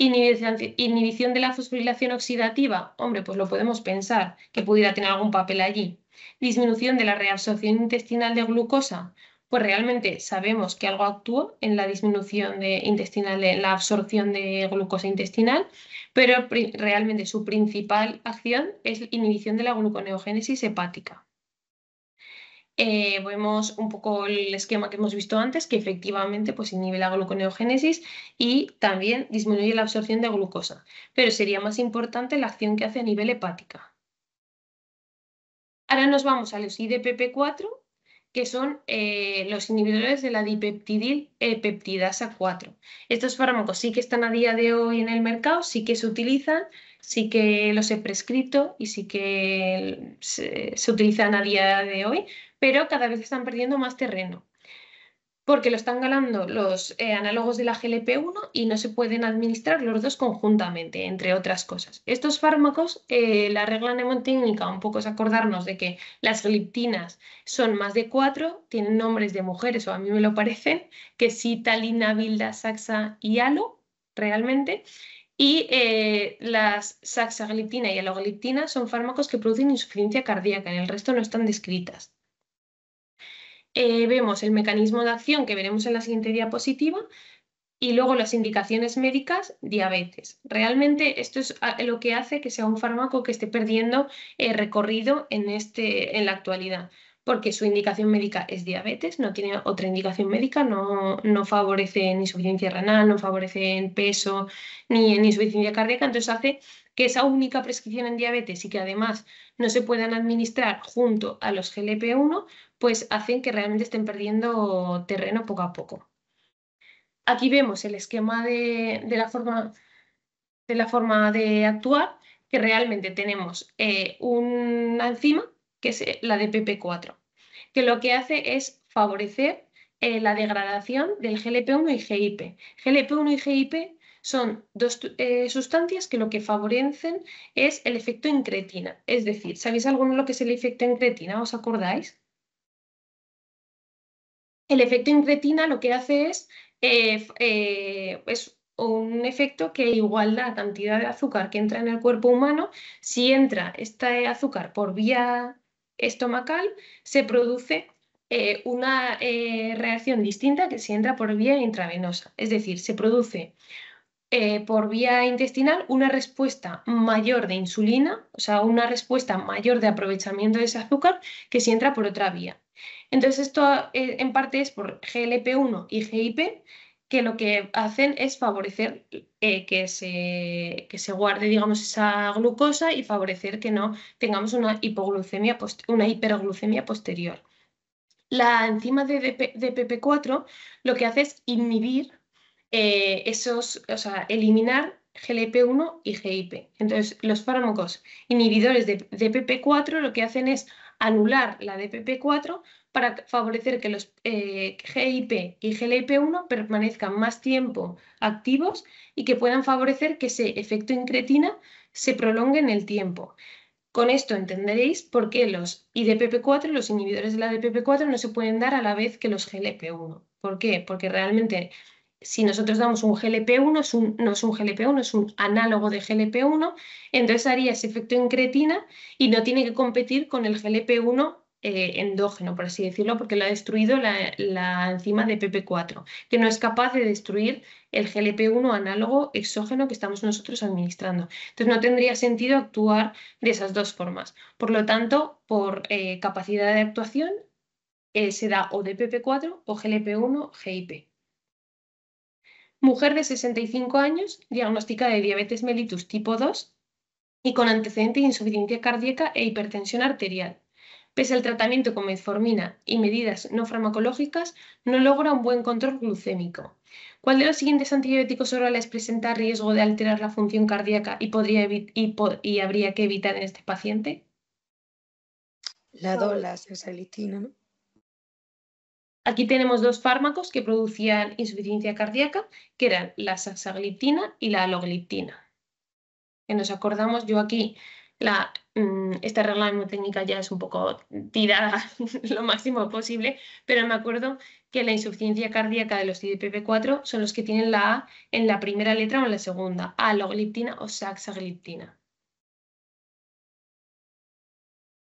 Inhibición de la fosforilación oxidativa, hombre, pues lo podemos pensar que pudiera tener algún papel allí. Disminución de la reabsorción intestinal de glucosa, pues realmente sabemos que algo actúa en la disminución de intestinal, en la absorción de glucosa intestinal, pero realmente su principal acción es la inhibición de la gluconeogénesis hepática. Eh, vemos un poco el esquema que hemos visto antes, que efectivamente pues, inhibe la gluconeogénesis y también disminuye la absorción de glucosa, pero sería más importante la acción que hace a nivel hepática. Ahora nos vamos a los IDPP4, que son eh, los inhibidores de la dipeptidil eh, peptidasa 4. Estos fármacos sí que están a día de hoy en el mercado, sí que se utilizan, sí que los he prescrito y sí que se utilizan a día de hoy, pero cada vez están perdiendo más terreno porque lo están ganando los eh, análogos de la GLP-1 y no se pueden administrar los dos conjuntamente, entre otras cosas. Estos fármacos, eh, la regla mnemotécnica, un poco es acordarnos de que las gliptinas son más de cuatro, tienen nombres de mujeres, o a mí me lo parecen, que sí, Talina, Bilda, Saxa y Halo, realmente. Y las eh, las saxagliptina y halogliptina son fármacos que producen insuficiencia cardíaca, en el resto no están descritas. Eh, vemos el mecanismo de acción que veremos en la siguiente diapositiva y luego las indicaciones médicas, diabetes. Realmente esto es ah, lo que hace que sea un fármaco que esté perdiendo eh, recorrido en, este, en la actualidad, porque su indicación médica es diabetes, no tiene otra indicación médica, no, favorece ni insuficiencia renal, no favorece en peso ni en insuficiencia cardíaca, entonces hace que esa única prescripción en diabetes y que además no se puedan administrar junto a los GLP-1, pues hacen que realmente estén perdiendo terreno poco a poco. Aquí vemos el esquema de, la, forma, de actuar, que realmente tenemos eh, una enzima, que es eh, la de PP4, que lo que hace es favorecer eh, la degradación del GLP1 y GIP. GLP1 y GIP son dos sustancias que lo que favorecen es el efecto en cretina. Es decir, ¿sabéis alguno lo que es el efecto en cretina? ¿Os acordáis? El efecto incretina lo que hace es, eh, eh, es pues, un efecto que iguala la cantidad de azúcar que entra en el cuerpo humano. Si entra este azúcar por vía estomacal, se produce eh, una reacción distinta que si entra por vía intravenosa. Es decir, se produce por vía intestinal una respuesta mayor de insulina, o sea, una respuesta mayor de aprovechamiento de ese azúcar que si entra por otra vía. Entonces, esto eh, en parte es por GLP1 y GIP, que lo que hacen es favorecer eh, que, se, que, se, guarde, digamos, esa glucosa y favorecer que no tengamos una, hipoglucemia una hiperglucemia posterior. La enzima de, dpp 4 lo que hace es inhibir eh, esos, o sea, eliminar GLP1 y GIP. Entonces, los fármacos inhibidores de, dpp 4 lo que hacen es anular la DPP4 para favorecer que los eh, GIP y glp 1 permanezcan más tiempo activos y que puedan favorecer que ese efecto incretina se prolongue en el tiempo. Con esto entenderéis por qué los IDPP4, los inhibidores de la DPP4, no se pueden dar a la vez que los GLP1. ¿Por qué? Porque realmente si nosotros damos un GLP-1, es no es un GLP-1, es un análogo de GLP-1, entonces haría ese efecto en cretina y no tiene que competir con el GLP-1 eh, endógeno, por así decirlo, porque lo ha destruido la, enzima de PP4, que no es capaz de destruir el GLP-1 análogo exógeno que estamos nosotros administrando. Entonces no tendría sentido actuar de esas dos formas. Por lo tanto, por eh, capacidad de actuación, eh, se da o de PP4 o GLP-1 GIP mujer de 65 años, diagnosticada de diabetes mellitus tipo 2 y con antecedentes de insuficiencia cardíaca e hipertensión arterial. Pese al tratamiento con metformina y medidas no farmacológicas, no logra un buen control glucémico. ¿Cuál de los siguientes antibióticos orales presenta riesgo de alterar la función cardíaca y, podría y, habría que evitar en este paciente? La DOLAS, la ¿no? Aquí tenemos dos fármacos que producían insuficiencia cardíaca, que eran la saxagliptina y la alogliptina. Que nos acordamos, yo aquí, mm, esta regla técnica ya es un poco tirada lo máximo posible, pero me acuerdo que la insuficiencia cardíaca de los dpp 4 son los que tienen la A en la primera letra o en la segunda, alogliptina o saxagliptina.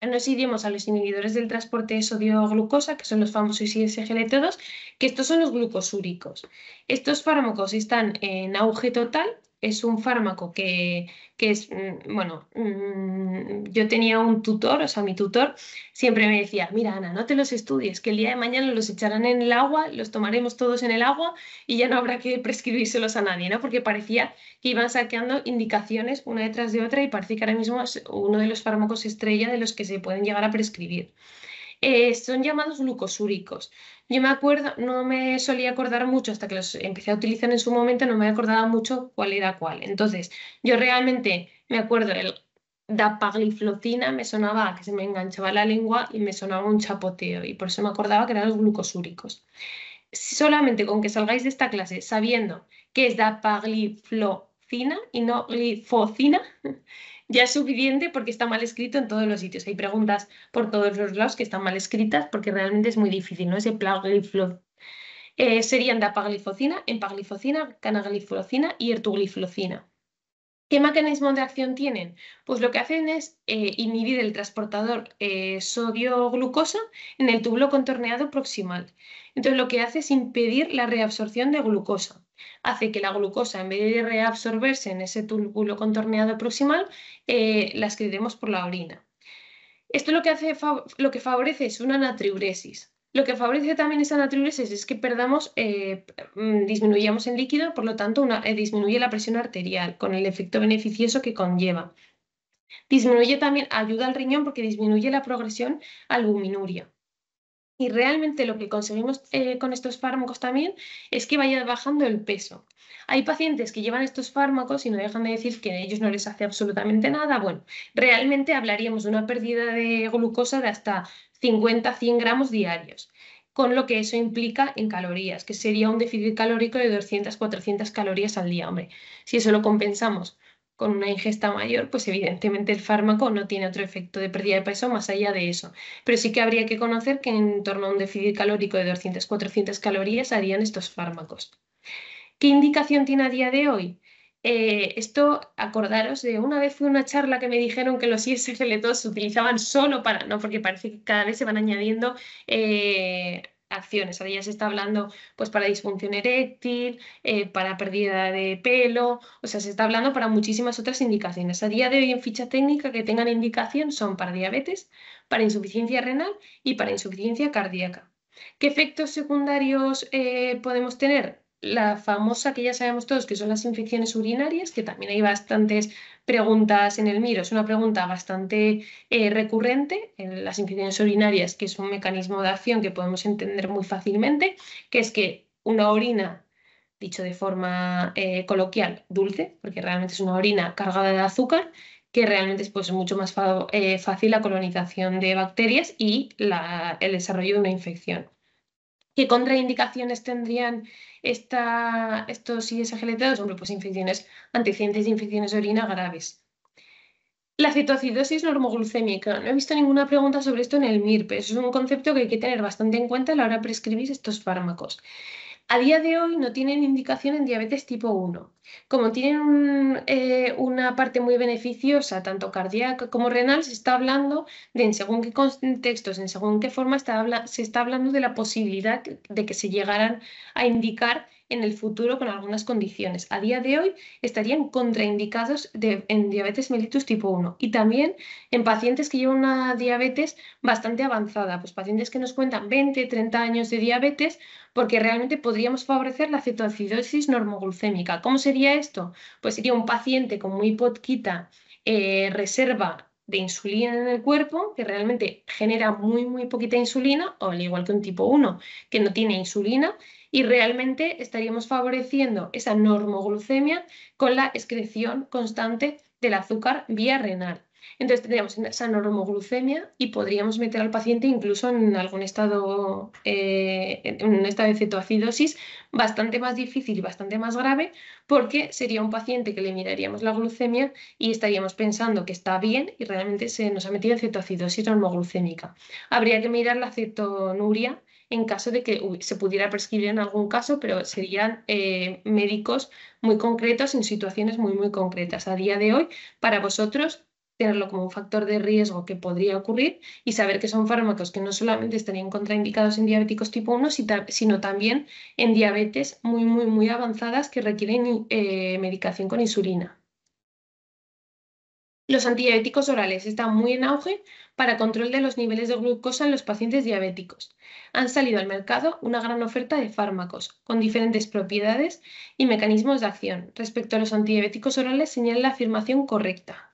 nos los a los inhibidores del transporte de sodio-glucosa, que son los famosos SGLT2, que estos son los glucosúricos. Estos fármacos están en auge total es un fármaco que, es, mm, bueno, mm, yo tenía un tutor, o sea, mi tutor siempre me decía, mira Ana, no te los estudies, que el día de mañana los echarán en el agua, los tomaremos todos en el agua y ya no habrá que prescribírselos a nadie, ¿no? Porque parecía que iban saqueando indicaciones una detrás de otra y parece que ahora mismo es uno de los fármacos estrella de los que se pueden llegar a prescribir. Eh, son llamados glucosúricos. Yo me acuerdo, no me solía acordar mucho hasta que los empecé a utilizar en su momento, no me acordaba mucho cuál era cuál. Entonces, yo realmente me acuerdo el dapagliflozina me sonaba que se me enganchaba la lengua y me sonaba un chapoteo y por eso me acordaba que eran los glucosúricos. Solamente con que salgáis de esta clase sabiendo que es dapagliflozina y no glifocina, ya es suficiente porque está mal escrito en todos los sitios. Hay preguntas por todos los lados que están mal escritas porque realmente es muy difícil, ¿no? Ese eh, serían dapaglifocina, empaglifocina, canaglifocina y ertuglifocina. ¿Qué mecanismo de acción tienen? Pues lo que hacen es eh, inhibir el transportador eh, sodio-glucosa en el túbulo contorneado proximal. Entonces lo que hace es impedir la reabsorción de glucosa hace que la glucosa, en vez de reabsorberse en ese túbulo contorneado proximal, eh, la excretemos por la orina. Esto lo que, lo que favorece es una natriuresis. Lo que favorece también esa natriuresis es que perdamos, eh, mm, disminuyamos el líquido, por lo tanto eh, disminuye la presión arterial con el efecto beneficioso que conlleva. Disminuye también, ayuda al riñón porque disminuye la progresión albuminuria. Y realmente lo que conseguimos eh, con estos fármacos también es que vaya bajando el peso. Hay pacientes que llevan estos fármacos y no dejan de decir que a ellos no les hace absolutamente nada. Bueno, realmente hablaríamos de una pérdida de glucosa de hasta 50-100 gramos diarios, con lo que eso implica en calorías, que sería un déficit calórico de 200-400 calorías al día. Hombre, si eso lo compensamos con una ingesta mayor, pues evidentemente el fármaco no tiene otro efecto de pérdida de peso más allá de eso. Pero sí que habría que conocer que en torno a un déficit calórico de 200-400 calorías harían estos fármacos. ¿Qué indicación tiene a día de hoy? Eh, esto, acordaros de una vez fue una charla que me dijeron que los ISGL2 se utilizaban solo para, no, porque parece que cada vez se van añadiendo eh, acciones. Ahora ya se está hablando pues, para disfunción eréctil, eh, para pérdida de pelo, o sea, se está hablando para muchísimas otras indicaciones. A día de hoy en ficha técnica que tengan indicación son para diabetes, para insuficiencia renal y para insuficiencia cardíaca. ¿Qué efectos secundarios eh, podemos tener? la famosa que ya sabemos todos, que son las infecciones urinarias, que también hay bastantes preguntas en el MIRO. Es una pregunta bastante eh, recurrente, en las infecciones urinarias, que es un mecanismo de acción que podemos entender muy fácilmente, que es que una orina, dicho de forma eh, coloquial, dulce, porque realmente es una orina cargada de azúcar, que realmente es pues, mucho más eh, fácil la colonización de bacterias y el desarrollo de una infección. ¿Qué contraindicaciones tendrían esta, estos ISGLT2? grupos pues infecciones antecedentes de infecciones de orina graves. La cetoacidosis normoglucémica. No he visto ninguna pregunta sobre esto en el MIRPE. es un concepto que hay que tener bastante en cuenta a la hora de prescribir estos fármacos. A día de hoy no tienen indicación en diabetes tipo 1. Como tienen eh, una parte muy beneficiosa, tanto cardíaca como renal, se está hablando de, en según qué contextos, en según qué forma, se está hablando de la posibilidad de que se llegaran a indicar en el futuro con algunas condiciones. A día de hoy estarían contraindicados en diabetes mellitus tipo 1 y también en pacientes que llevan una diabetes bastante avanzada, pues pacientes que nos cuentan 20, 30 años de diabetes, porque realmente podríamos favorecer la cetoacidosis normoglucémica. ¿Cómo sería esto? Pues sería un paciente con muy poquita eh, reserva de insulina en el cuerpo, que realmente genera muy, muy poquita insulina, o al igual que un tipo 1, que no tiene insulina, y realmente estaríamos favoreciendo esa normoglucemia con la excreción constante del azúcar vía renal. Entonces tendríamos esa normoglucemia y podríamos meter al paciente incluso en algún estado, eh, en un estado de cetoacidosis bastante más difícil y bastante más grave, porque sería un paciente que le miraríamos la glucemia y estaríamos pensando que está bien y realmente se nos ha metido en cetoacidosis normoglucémica. Habría que mirar la cetonuria en caso de que se pudiera prescribir en algún caso, pero serían eh, médicos muy concretos en situaciones muy, muy concretas. A día de hoy, para vosotros, tenerlo como un factor de riesgo que podría ocurrir y saber que son fármacos que no solamente estarían contraindicados en diabéticos tipo 1, sino también en diabetes muy, muy, muy avanzadas que requieren eh, medicación con insulina. Los antidiabéticos orales están muy en auge para control de los niveles de glucosa en los pacientes diabéticos. Han salido al mercado una gran oferta de fármacos con diferentes propiedades y mecanismos de acción. Respecto a los antidiabéticos orales, señala la afirmación correcta.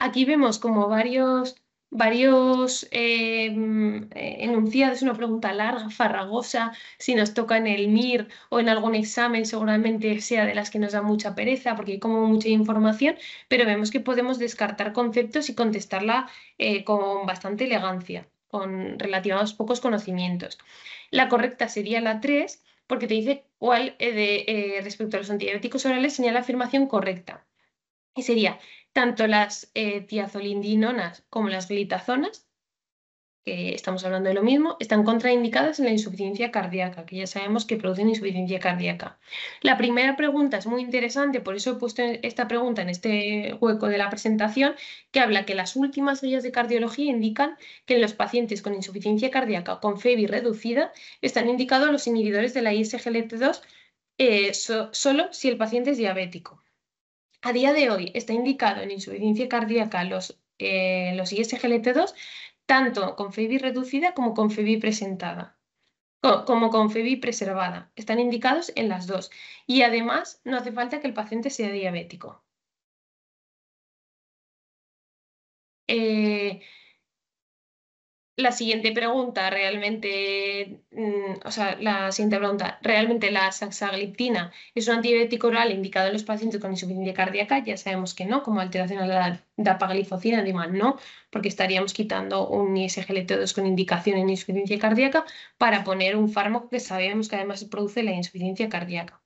Aquí vemos como varios, varios em, eh, enunciados, una pregunta larga, farragosa, si nos toca en el MIR o en algún examen seguramente sea de las que nos da mucha pereza porque hay como mucha información, pero vemos que podemos descartar conceptos y contestarla eh, con bastante elegancia, con relativos pocos conocimientos. La correcta sería la 3 porque te dice cuál eh, de, respecto a los antibióticos orales sería la afirmación correcta. Y sería, tanto las eh, tiazolindinonas como las glitazonas, que estamos hablando de lo mismo, están contraindicadas en la insuficiencia cardíaca, que ya sabemos que producen insuficiencia cardíaca. La primera pregunta es muy interesante, por eso he puesto esta pregunta en este hueco de la presentación, que habla que las últimas guías de cardiología indican que en los pacientes con insuficiencia cardíaca con FEBI reducida están indicados los inhibidores de la ISGLT2 eh, solo si el paciente es diabético. A día de hoy está indicado en insuficiencia cardíaca los, eh, ISGLT2 tanto con FEBI reducida como con FEBI presentada, como con FEBI preservada. Están indicados en las dos. Y además no hace falta que el paciente sea diabético. Eh, la siguiente pregunta realmente, mm, o sea, la siguiente pregunta, ¿realmente la saxagliptina es un antibiótico oral indicado en los pacientes con insuficiencia cardíaca? Ya sabemos que no, como alteración a la dapaglifocina, además no, porque estaríamos quitando un ISGLT2 con indicación en insuficiencia cardíaca para poner un fármaco que sabemos que además produce la insuficiencia cardíaca.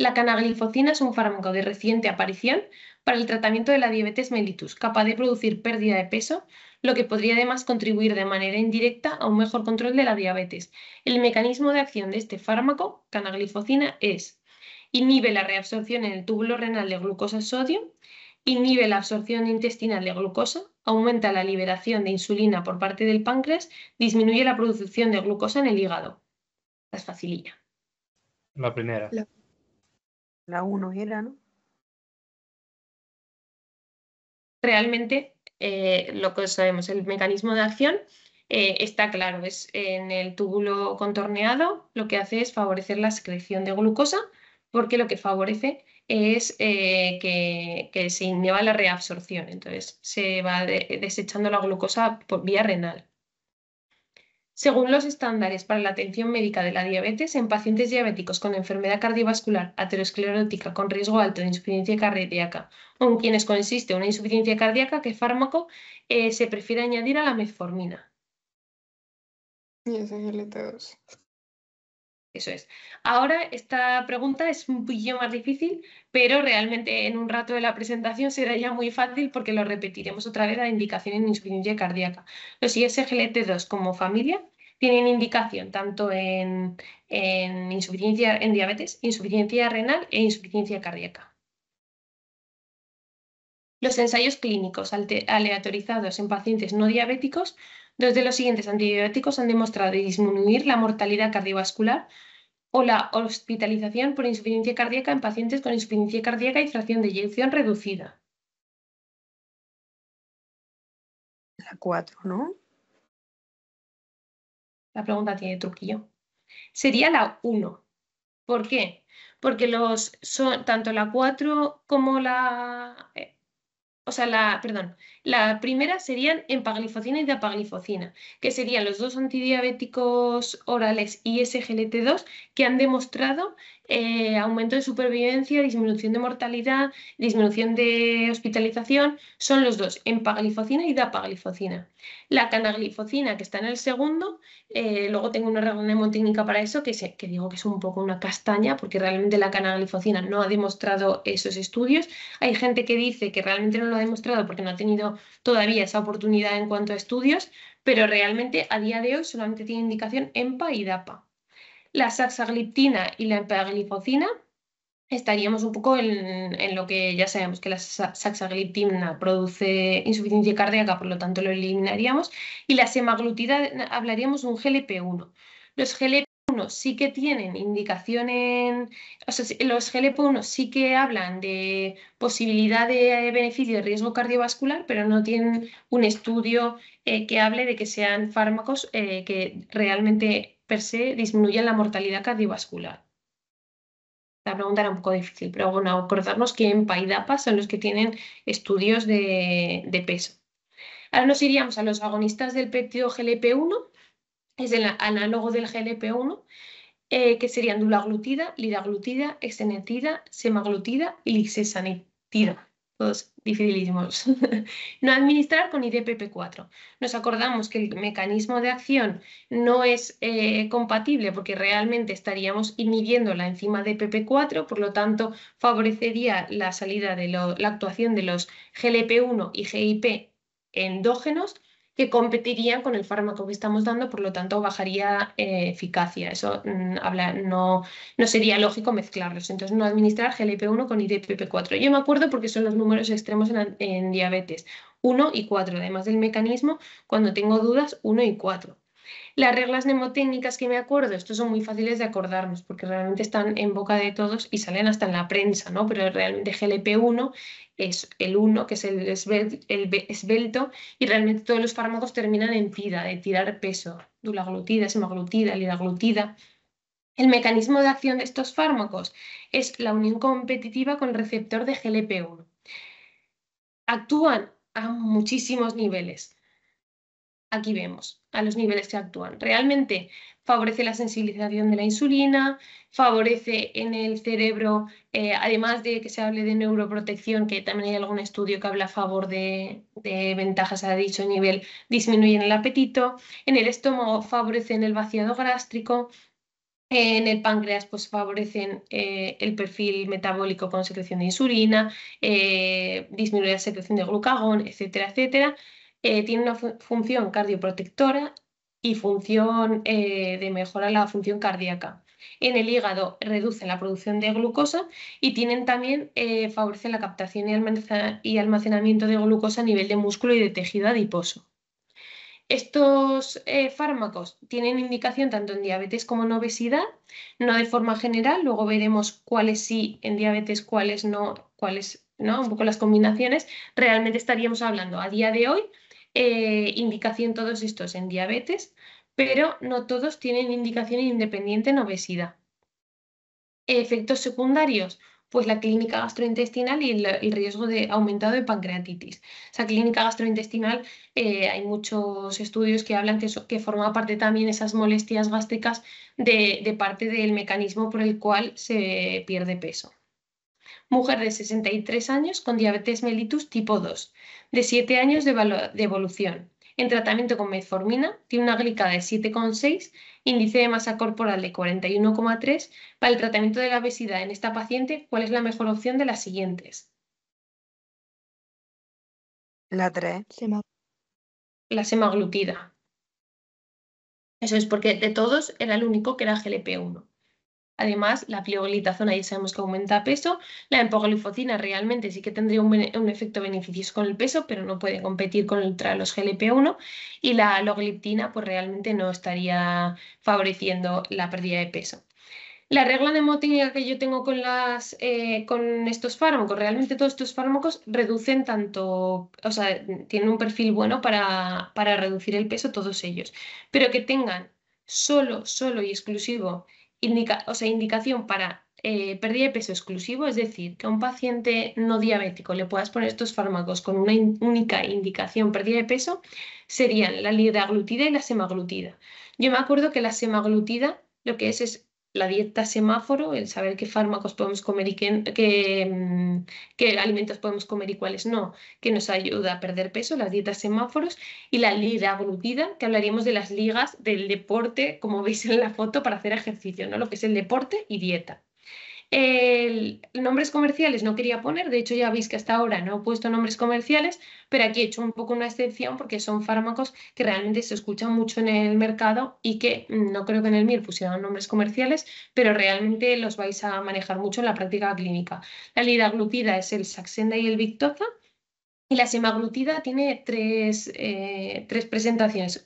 La canaglifocina es un fármaco de reciente aparición para el tratamiento de la diabetes mellitus, capaz de producir pérdida de peso, lo que podría además contribuir de manera indirecta a un mejor control de la diabetes. El mecanismo de acción de este fármaco, canaglifocina, es inhibe la reabsorción en el túbulo renal de glucosa-sodio, inhibe la absorción intestinal de glucosa, aumenta la liberación de insulina por parte del páncreas, disminuye la producción de glucosa en el hígado. Las facilita? La primera. La 1 era, ¿no? Realmente eh, lo que sabemos, el mecanismo de acción eh, está claro, es en el túbulo contorneado lo que hace es favorecer la secreción de glucosa porque lo que favorece es eh, que, se inhiba la reabsorción, entonces se va desechando la glucosa por vía renal. Según los estándares para la atención médica de la diabetes, en pacientes diabéticos con enfermedad cardiovascular aterosclerótica con riesgo alto de insuficiencia cardíaca o en quienes consiste una insuficiencia cardíaca, ¿qué fármaco eh, se prefiere añadir a la metformina? Y 2 e Eso es. Ahora esta pregunta es un poquillo más difícil, pero realmente en un rato de la presentación será ya muy fácil porque lo repetiremos otra vez la indicación en insuficiencia cardíaca. Los e ISGLT2 como familia tienen indicación tanto en, insuficiencia, en diabetes, insuficiencia renal e insuficiencia cardíaca. Los ensayos clínicos aleatorizados en pacientes no diabéticos, dos de los siguientes antibióticos han demostrado disminuir la mortalidad cardiovascular o la hospitalización por insuficiencia cardíaca en pacientes con insuficiencia cardíaca y fracción de eyección reducida. La 4, ¿no? La pregunta tiene truquillo. Sería la 1. ¿Por qué? Porque los son tanto la 4 como la. Eh, o sea, la, perdón, la primera serían empaglifocina y dapaglifocina, que serían los dos antidiabéticos orales y SGLT2 que han demostrado eh, aumento de supervivencia, disminución de mortalidad, disminución de hospitalización, son los dos, empaglifocina y dapaglifocina. La canaglifocina, que está en el segundo, eh, luego tengo una regla mnemotécnica para eso, que, que digo que es un poco una castaña, porque realmente la canaglifocina no ha demostrado esos estudios. Hay gente que dice que realmente no lo ha demostrado porque no ha tenido todavía esa oportunidad en cuanto a estudios, pero realmente a día de hoy solamente tiene indicación EMPA y DAPA la saxagliptina y la empaglifocina estaríamos un poco en, lo que ya sabemos que la saxagliptina produce insuficiencia cardíaca, por lo tanto lo eliminaríamos, y la semaglutida hablaríamos de un GLP-1. Los GLP-1 sí que tienen indicación en, los GLP-1 sí que hablan de posibilidad de beneficio de riesgo cardiovascular, pero no tienen un estudio eh, que hable de que sean fármacos eh, que realmente per se disminuyen la mortalidad cardiovascular. La pregunta era un poco difícil, pero bueno, acordarnos que en PAIDAPA son los que tienen estudios de, peso. Ahora nos iríamos a los agonistas del péptido GLP-1, es el análogo del GLP-1, eh, que serían dulaglutida, liraglutida, exenetida, semaglutida y lisesanitida. Todos dificilísimos. no administrar con IDPP4. Nos acordamos que el mecanismo de acción no es eh, compatible porque realmente estaríamos inhibiendo la enzima DPP4, por lo tanto favorecería la salida de la actuación de los GLP1 y GIP endógenos, que competirían con el fármaco que estamos dando, por lo tanto bajaría eh, eficacia. Eso mm, habla, no, sería lógico mezclarlos. Entonces, no administrar GLP-1 con IDPP-4. Yo me acuerdo porque son los números extremos en, en diabetes. 1 y 4, además del mecanismo, cuando tengo dudas, 1 y 4. Las reglas mnemotécnicas que me acuerdo, estos son muy fáciles de acordarnos porque realmente están en boca de todos y salen hasta en la prensa, ¿no? Pero realmente GLP-1 es el 1, que es el, esbelto, y realmente todos los fármacos terminan en tida, de tirar peso, dulaglutida, semaglutida, liraglutida. El mecanismo de acción de estos fármacos es la unión competitiva con el receptor de GLP-1. Actúan a muchísimos niveles aquí vemos a los niveles que actúan. Realmente favorece la sensibilización de la insulina, favorece en el cerebro, eh, además de que se hable de neuroprotección, que también hay algún estudio que habla a favor de, ventajas a dicho nivel, disminuyen el apetito, en el estómago favorecen el vaciado gástrico, en el páncreas pues, favorecen eh, el perfil metabólico con secreción de insulina, eh, disminuye la secreción de glucagón, etcétera, etcétera. Tienen eh, tiene una función cardioprotectora y función eh, de mejora la función cardíaca. En el hígado reducen la producción de glucosa y tienen también, eh, favorecen la captación y, almacenamiento de glucosa a nivel de músculo y de tejido adiposo. Estos fármacos tienen indicación tanto en diabetes como en obesidad, no de forma general, luego veremos cuáles sí en diabetes, cuáles no, cuáles no, un poco las combinaciones. Realmente estaríamos hablando a día de hoy eh, indicación todos estos en diabetes, pero no todos tienen indicación independiente en obesidad. Efectos secundarios, pues la clínica gastrointestinal y el, riesgo de aumentado de pancreatitis. Esa clínica gastrointestinal, eh, hay muchos estudios que hablan que, forman forma parte también esas molestias gástricas de parte del mecanismo por el cual se pierde peso mujer de 63 años con diabetes mellitus tipo 2, de 7 años de, evolución. En tratamiento con metformina tiene una glicada de 7,6, índice de masa corporal de 41,3. Para el tratamiento de la obesidad en esta paciente, ¿cuál es la mejor opción de las siguientes? La 3. La semaglutida. Eso es porque de todos era el único que era GLP-1. Además, la plioglitazona ya sabemos que aumenta peso, la empoglifocina realmente sí que tendría un, efecto beneficioso con el peso, pero no puede competir contra los GLP-1 y la logliptina pues realmente no estaría favoreciendo la pérdida de peso. La regla de mnemotécnica que yo tengo con, las, eh, con estos fármacos, realmente todos estos fármacos reducen tanto, o sea, tienen un perfil bueno para, para reducir el peso todos ellos, pero que tengan solo, solo y exclusivo o sea, indicación para eh, pérdida de peso exclusivo, es decir, que a un paciente no diabético le puedas poner estos fármacos con una única indicación pérdida de peso, serían la liraglutida y la semaglutida. Yo me acuerdo que la semaglutida lo que es es la dieta semáforo, el saber qué fármacos podemos comer y qué, mm, qué, alimentos podemos comer y cuáles no, que nos ayuda a perder peso, las dietas semáforos y la liga glutida, que hablaríamos de las ligas del deporte, como veis en la foto, para hacer ejercicio, ¿no? lo que es el deporte y dieta. El, nombres comerciales no quería poner, de hecho ya veis que hasta ahora no he puesto nombres comerciales, pero aquí he hecho un poco una excepción porque son fármacos que realmente se escuchan mucho en el mercado y que no creo que en el MIR pusieran nombres comerciales, pero realmente los vais a manejar mucho en la práctica clínica. La lidaglutida es el Saxenda y el Victoza. Y la semaglutida tiene tres, eh, presentaciones,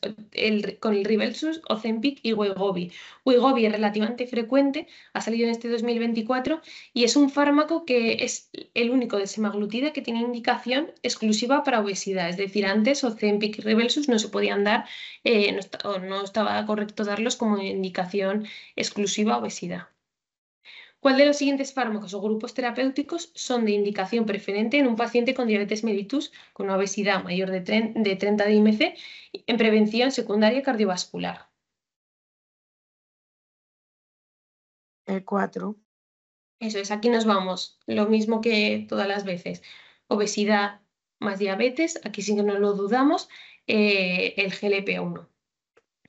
con el Ribelsus, Ozempic y Wegovy. Wegovy es relativamente frecuente, ha salido en este 2024 y es un fármaco que es el único de semaglutida que tiene indicación exclusiva para obesidad. Es decir, antes Ozempic y Ribelsus no se podían dar eh, o no estaba correcto darlos como indicación exclusiva a obesidad. ¿Cuál de los siguientes fármacos o grupos terapéuticos son de indicación preferente en un paciente con diabetes mellitus con una obesidad mayor de, 30 de IMC en prevención secundaria cardiovascular? El 4. Eso es, aquí nos vamos. Lo mismo que todas las veces. Obesidad más diabetes, aquí sí que no lo dudamos, eh, el GLP-1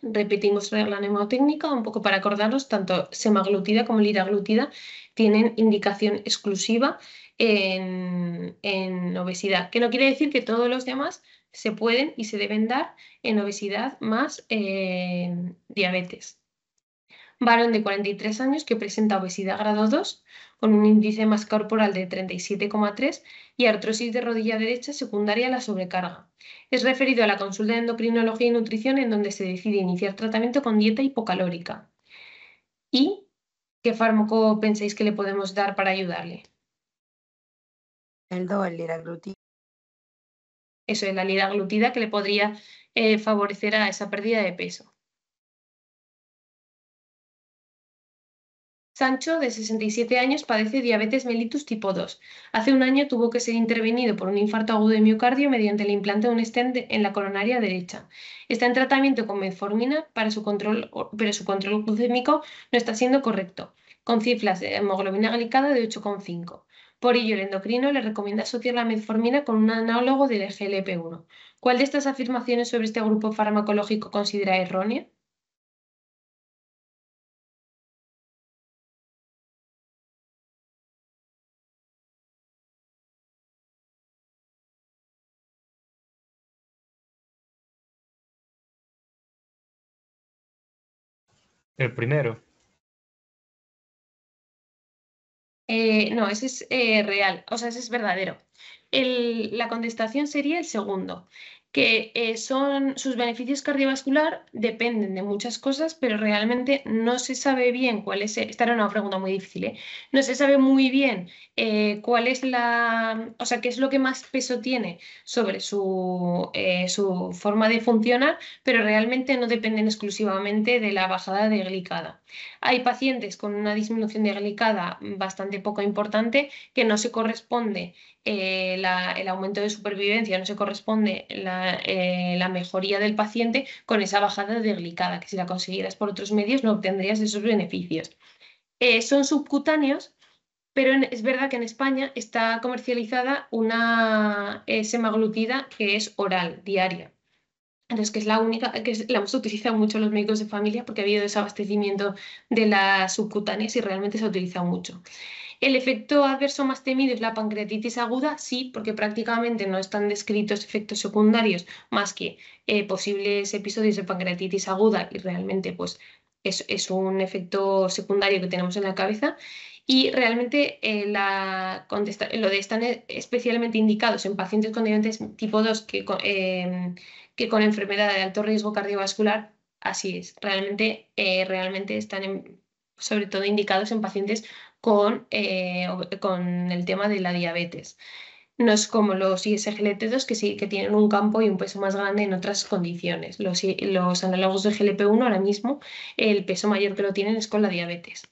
repetimos la mnemotécnica un poco para acordarnos. tanto semaglutida como liraglutida tienen indicación exclusiva en, obesidad, que no quiere decir que todos los demás se pueden y se deben dar en obesidad más en eh, diabetes varón de 43 años que presenta obesidad grado 2 con un índice más corporal de 37,3 y artrosis de rodilla derecha secundaria a la sobrecarga. Es referido a la consulta de endocrinología y nutrición en donde se decide iniciar tratamiento con dieta hipocalórica. ¿Y qué fármaco pensáis que le podemos dar para ayudarle? El 2, el liraglutida. Eso es la liraglutida que le podría eh, favorecer a esa pérdida de peso. Sancho, de 67 años, padece diabetes mellitus tipo 2. Hace un año tuvo que ser intervenido por un infarto agudo de miocardio mediante el implante de un stent en la coronaria derecha. Está en tratamiento con metformina, para su control, pero su control glucémico no está siendo correcto, con cifras de hemoglobina glicada de 8,5. Por ello, el endocrino le recomienda asociar la metformina con un análogo del GLP-1. ¿Cuál de estas afirmaciones sobre este grupo farmacológico considera errónea? El primero. Eh, no, ese es eh, real, o sea, ese es verdadero. la contestación sería el segundo que eh, son sus beneficios cardiovascular dependen de muchas cosas, pero realmente no se sabe bien cuál es. Esta era una pregunta muy difícil, ¿eh? No se sabe muy bien eh, cuál es la, o sea, qué es lo que más peso tiene sobre su, su forma de funcionar, pero realmente no dependen exclusivamente de la bajada de glicada. Hay pacientes con una disminución de glicada bastante poco importante que no se corresponde eh, el aumento de supervivencia no se corresponde la, eh, la, mejoría del paciente con esa bajada de glicada, que si la consiguieras por otros medios no obtendrías esos beneficios. Eh, son subcutáneos, pero es verdad que en España está comercializada una semaglutida que es oral, diaria. Entonces, que es la única, que la hemos utilizado mucho los médicos de familia porque ha habido desabastecimiento de las subcutáneas y realmente se ha utilizado mucho. El efecto adverso más temido es la pancreatitis aguda, sí, porque prácticamente no están descritos efectos secundarios más que eh, posibles episodios de pancreatitis aguda y realmente pues es, un efecto secundario que tenemos en la cabeza. Y realmente eh, la lo de están especialmente indicados en pacientes con diabetes tipo 2 eh, que con, enfermedad de alto riesgo cardiovascular, así es, realmente, realmente están sobre todo indicados en pacientes con, eh, con el tema de la diabetes. No es como los ISGLT2 que sí que tienen un campo y un peso más grande en otras condiciones. Los, los análogos de GLP1 ahora mismo el peso mayor que lo tienen es con la diabetes.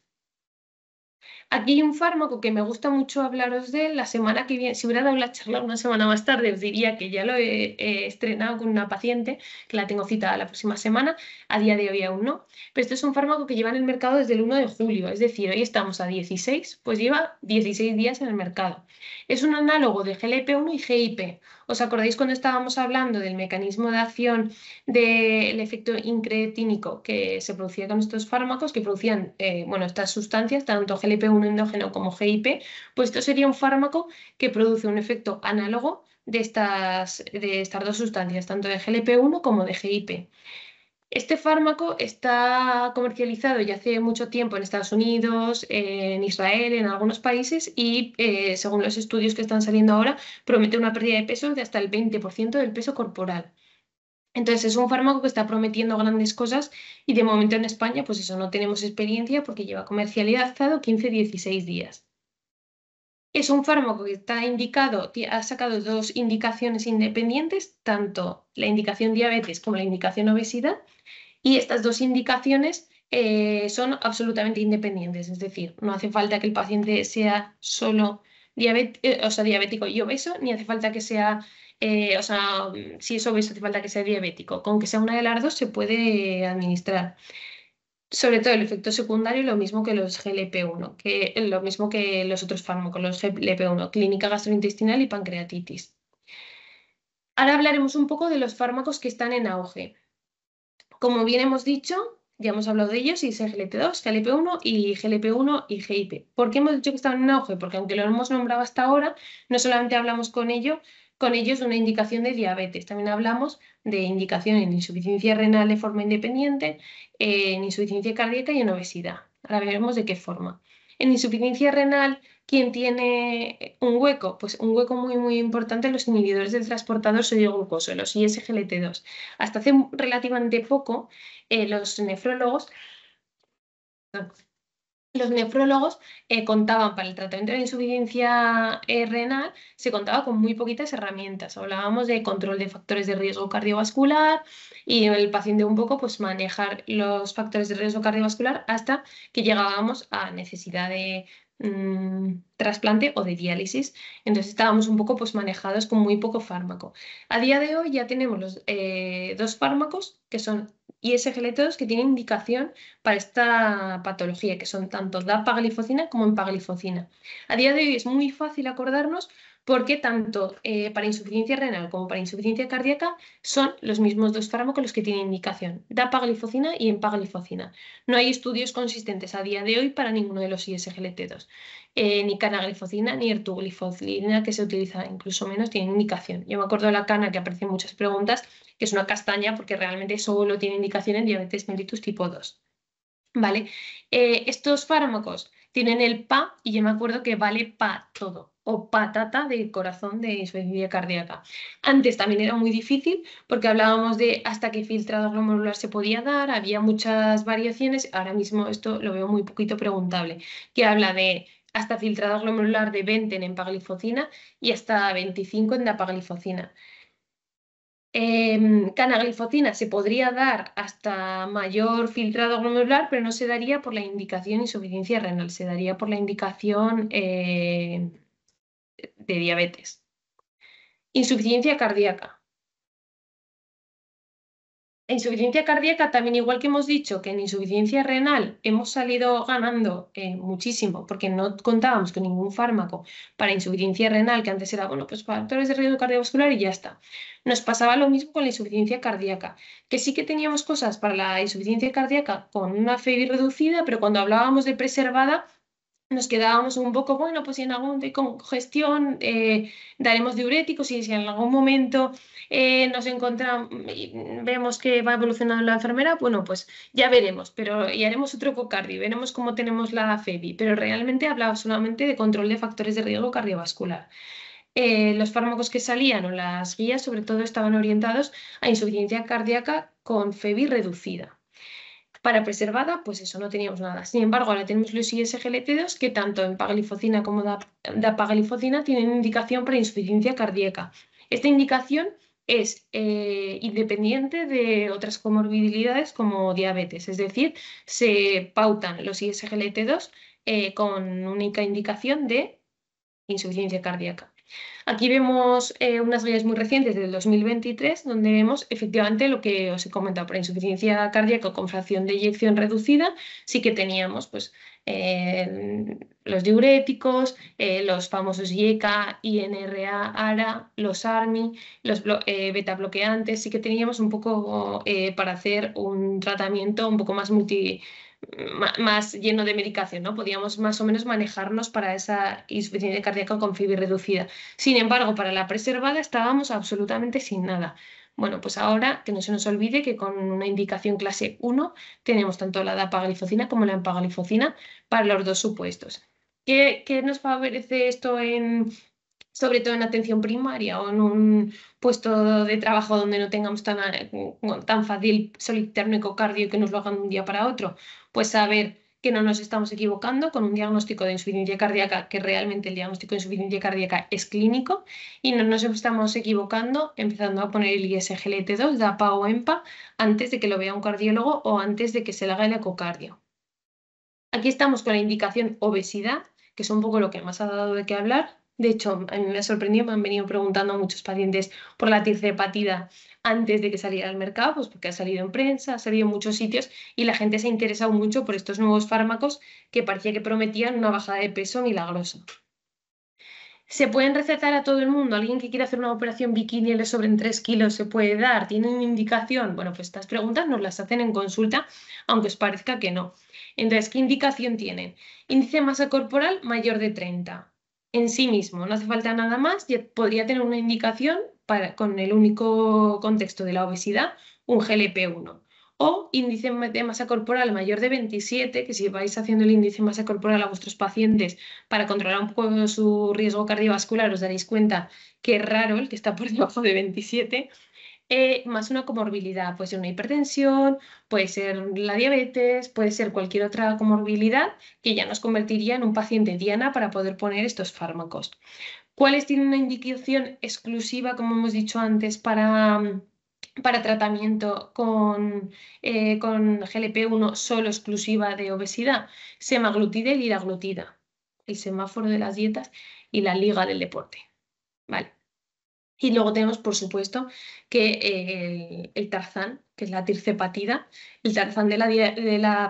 Aquí hay un fármaco que me gusta mucho hablaros de La semana que viene, si hubiera dado la charla una semana más tarde, os diría que ya lo he, estrenado con una paciente, que la tengo citada la próxima semana. A día de hoy aún no. Pero esto es un fármaco que lleva en el mercado desde el 1 de julio, es decir, hoy estamos a 16, pues lleva 16 días en el mercado. Es un análogo de GLP-1 y GIP, ¿Os acordáis cuando estábamos hablando del mecanismo de acción del efecto incretínico que se producía con estos fármacos, que producían eh, bueno, estas sustancias, tanto GLP-1 endógeno como GIP? Pues esto sería un fármaco que produce un efecto análogo de estas, de estas dos sustancias, tanto de GLP-1 como de GIP. Este fármaco está comercializado ya hace mucho tiempo en Estados Unidos, en Israel, en algunos países y eh, según los estudios que están saliendo ahora, promete una pérdida de peso de hasta el 20% del peso corporal. Entonces es un fármaco que está prometiendo grandes cosas y de momento en España pues eso no tenemos experiencia porque lleva comercializado 15-16 días. Es un fármaco que está indicado, ha sacado dos indicaciones independientes, tanto la indicación diabetes como la indicación obesidad, y estas dos indicaciones eh, son absolutamente independientes, es decir, no hace falta que el paciente sea solo eh, o sea, diabético y obeso, ni hace falta que sea, eh, o sea, si es obeso hace falta que sea diabético, con que sea una de las dos se puede administrar sobre todo el efecto secundario, lo mismo que los GLP-1, que eh, lo mismo que los otros fármacos, los GLP-1, clínica gastrointestinal y pancreatitis. Ahora hablaremos un poco de los fármacos que están en auge. Como bien hemos dicho, ya hemos hablado de ellos, y es GLP-2, GLP-1 y GLP-1 y GIP. ¿Por qué hemos dicho que están en auge? Porque aunque lo hemos nombrado hasta ahora, no solamente hablamos con ello con ellos una indicación de diabetes. También hablamos de indicación en insuficiencia renal de forma independiente, eh, en insuficiencia cardíaca y en obesidad. Ahora veremos de qué forma. En insuficiencia renal, ¿quién tiene un hueco? Pues un hueco muy, muy importante los inhibidores del transportador sodio-glucoso, los ISGLT2. Hasta hace relativamente poco, eh, los nefrólogos los nefrólogos eh, contaban para el tratamiento de la insuficiencia eh, renal, se contaba con muy poquitas herramientas. Hablábamos de control de factores de riesgo cardiovascular y el paciente un poco pues manejar los factores de riesgo cardiovascular hasta que llegábamos a necesidad de mm, trasplante o de diálisis. Entonces estábamos un poco pues manejados con muy poco fármaco. A día de hoy ya tenemos los eh, dos fármacos que son y 2 que tiene indicación para esta patología, que son tanto dapaglifocina como empaglifocina. A día de hoy es muy fácil acordarnos porque tanto eh, para insuficiencia renal como para insuficiencia cardíaca son los mismos dos fármacos los que tienen indicación, dapaglifocina y empaglifocina. No hay estudios consistentes a día de hoy para ninguno de los ISGLT2, eh, ni canaglifocina ni ertuglifocina que se utiliza, incluso menos tienen indicación. Yo me acuerdo de la cana que aparece muchas preguntas que es una castaña porque realmente solo tiene indicación en diabetes mellitus tipo 2. ¿Vale? Eh, estos fármacos tienen el PA y yo me acuerdo que vale PA todo o patata de corazón de insuficiencia cardíaca. Antes también era muy difícil porque hablábamos de hasta qué filtrado glomerular se podía dar, había muchas variaciones, ahora mismo esto lo veo muy poquito preguntable, que habla de hasta filtrado glomerular de 20 en empaglifocina y hasta 25 en dapaglifocina. Eh, canaglifotina se podría dar hasta mayor filtrado glomerular, pero no se daría por la indicación insuficiencia renal, se daría por la indicación eh, de diabetes. Insuficiencia cardíaca insuficiencia cardíaca también, igual que hemos dicho que en insuficiencia renal hemos salido ganando eh, muchísimo porque no contábamos con ningún fármaco para insuficiencia renal, que antes era, bueno, pues factores de riesgo cardiovascular y ya está. Nos pasaba lo mismo con la insuficiencia cardíaca, que sí que teníamos cosas para la insuficiencia cardíaca con una FEBI reducida, pero cuando hablábamos de preservada nos quedábamos un poco, bueno, pues si en algún hay congestión eh, daremos diuréticos y si en algún momento eh, nos encontramos, mm, vemos que va evolucionando la enfermera, bueno, pues ya veremos, pero y haremos otro cocardio, veremos cómo tenemos la FEBI, pero realmente hablaba solamente de control de factores de riesgo cardiovascular. Eh, los fármacos que salían o las guías sobre todo estaban orientados a insuficiencia cardíaca con FEBI reducida. Para preservada, pues eso, no teníamos nada. Sin embargo, ahora tenemos los ISGLT2 que tanto en paglifocina como dapaglifocina tienen indicación para insuficiencia cardíaca. Esta indicación es eh, independiente de otras comorbilidades como diabetes, es decir, se pautan los ISGLT2 eh, con única indicación de insuficiencia cardíaca. Aquí vemos eh, unas guías muy recientes del 2023, donde vemos efectivamente lo que os he comentado, por insuficiencia cardíaca con fracción de eyección reducida, sí que teníamos pues, eh, los diuréticos, eh, los famosos IECA, INRA, ARA, los ARMI, los beta bloqueantes, sí que teníamos un poco para hacer un tratamiento un poco más multi más lleno de medicación, ¿no? Podíamos más o menos manejarnos para esa insuficiencia cardíaca con fibra reducida. Sin embargo, para la preservada estábamos absolutamente sin nada. Bueno, pues ahora que no se nos olvide que con una indicación clase 1 tenemos tanto la dapaglifocina como la empaglifocina para los dos supuestos. ¿Qué, ¿Qué, nos favorece esto en, sobre todo en atención primaria o en un puesto de trabajo donde no tengamos tan, eh, tan fácil solicitar un ecocardio que nos lo hagan de un día para otro, pues saber que no nos estamos equivocando con un diagnóstico de insuficiencia cardíaca, que realmente el diagnóstico de insuficiencia cardíaca es clínico, y no nos estamos equivocando empezando a poner el ISGLT2, DAPA o EMPA, antes de que lo vea un cardiólogo o antes de que se le haga el ecocardio. Aquí estamos con la indicación obesidad, que es un poco lo que más ha dado de qué hablar, de hecho, me ha sorprendido, me han venido preguntando a muchos pacientes por la hepatida antes de que saliera al mercado, pues porque ha salido en prensa, ha salido en muchos sitios y la gente se ha interesado mucho por estos nuevos fármacos que parecía que prometían una bajada de peso milagrosa. ¿Se pueden recetar a todo el mundo? ¿Alguien que quiera hacer una operación bikini le sobren 3 kilos se puede dar? ¿Tienen indicación? Bueno, pues estas preguntas nos las hacen en consulta, aunque os parezca que no. Entonces, ¿qué indicación tienen? Índice de masa corporal mayor de 30, en sí mismo, no hace falta nada más, y podría tener una indicación para, con el único contexto de la obesidad, un GLP-1 o índice de masa corporal mayor de 27, que si vais haciendo el índice de masa corporal a vuestros pacientes para controlar un poco su riesgo cardiovascular, os daréis cuenta que es raro el que está por debajo de 27, eh, más una comorbilidad. Puede ser una hipertensión, puede ser la diabetes, puede ser cualquier otra comorbilidad que ya nos convertiría en un paciente diana para poder poner estos fármacos. ¿Cuáles tienen una indicación exclusiva, como hemos dicho antes, para, tratamiento con, eh, GLP-1 solo exclusiva de obesidad? Semaglutida y liraglutida, el semáforo de las dietas y la liga del deporte. Vale. Y luego tenemos, por supuesto, que eh, el, tarzán, que es la tircepatida, el tarzán de la,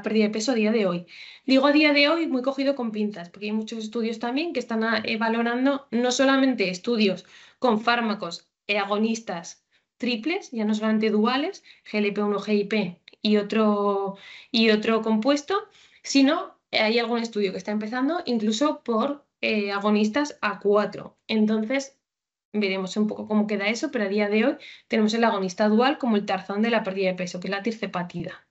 pérdida de peso a día de hoy. Digo a día de hoy muy cogido con pintas porque hay muchos estudios también que están ah, eh, valorando no solamente estudios con fármacos agonistas triples, ya no solamente duales, GLP-1, GIP y otro, y otro compuesto, sino hay algún estudio que está empezando incluso por eh, agonistas A4. Entonces, veremos un poco cómo queda eso, pero a día de hoy tenemos el agonista dual como el tarzón de la pérdida de peso, que es la tircepatida.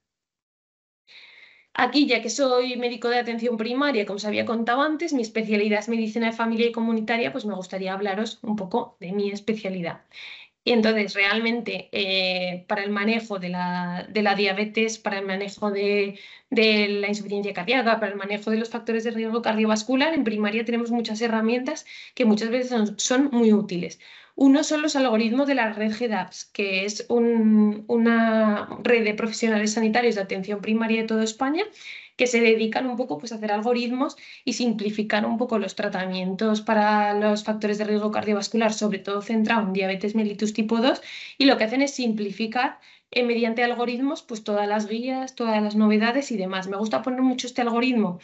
Aquí, ya que soy médico de atención primaria, como os había contado antes, mi especialidad es medicina de familia y comunitaria, pues me gustaría hablaros un poco de mi especialidad. Y entonces, realmente, eh, para el manejo de la, diabetes, para el manejo de, la insuficiencia cardíaca, para el manejo de los factores de riesgo cardiovascular, en primaria tenemos muchas herramientas que muchas veces son, muy útiles. Uno son los algoritmos de la red GEDAPS, que es una red de profesionales sanitarios de atención primaria de toda España que se dedican un poco pues, a hacer algoritmos y simplificar un poco los tratamientos para los factores de riesgo cardiovascular, sobre todo centrado en diabetes mellitus tipo 2, y lo que hacen es simplificar eh, mediante algoritmos pues, todas las guías, todas las novedades y demás. Me gusta poner mucho este algoritmo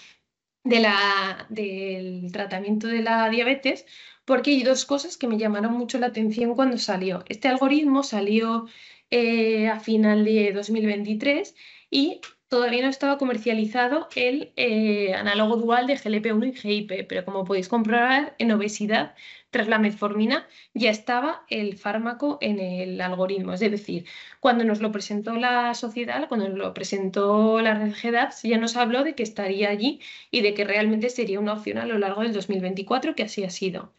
de la, del tratamiento de la diabetes porque hay dos cosas que me llamaron mucho la atención cuando salió. Este algoritmo salió eh, a final de 2023 y todavía no estaba comercializado el eh, análogo dual de GLP-1 y GIP, pero como podéis comprobar, en obesidad, tras la metformina, ya estaba el fármaco en el algoritmo. Es decir, cuando nos lo presentó la sociedad, cuando nos lo presentó la red GEDAPS, ya nos habló de que estaría allí y de que realmente sería una opción a lo largo del 2024, que así ha sido.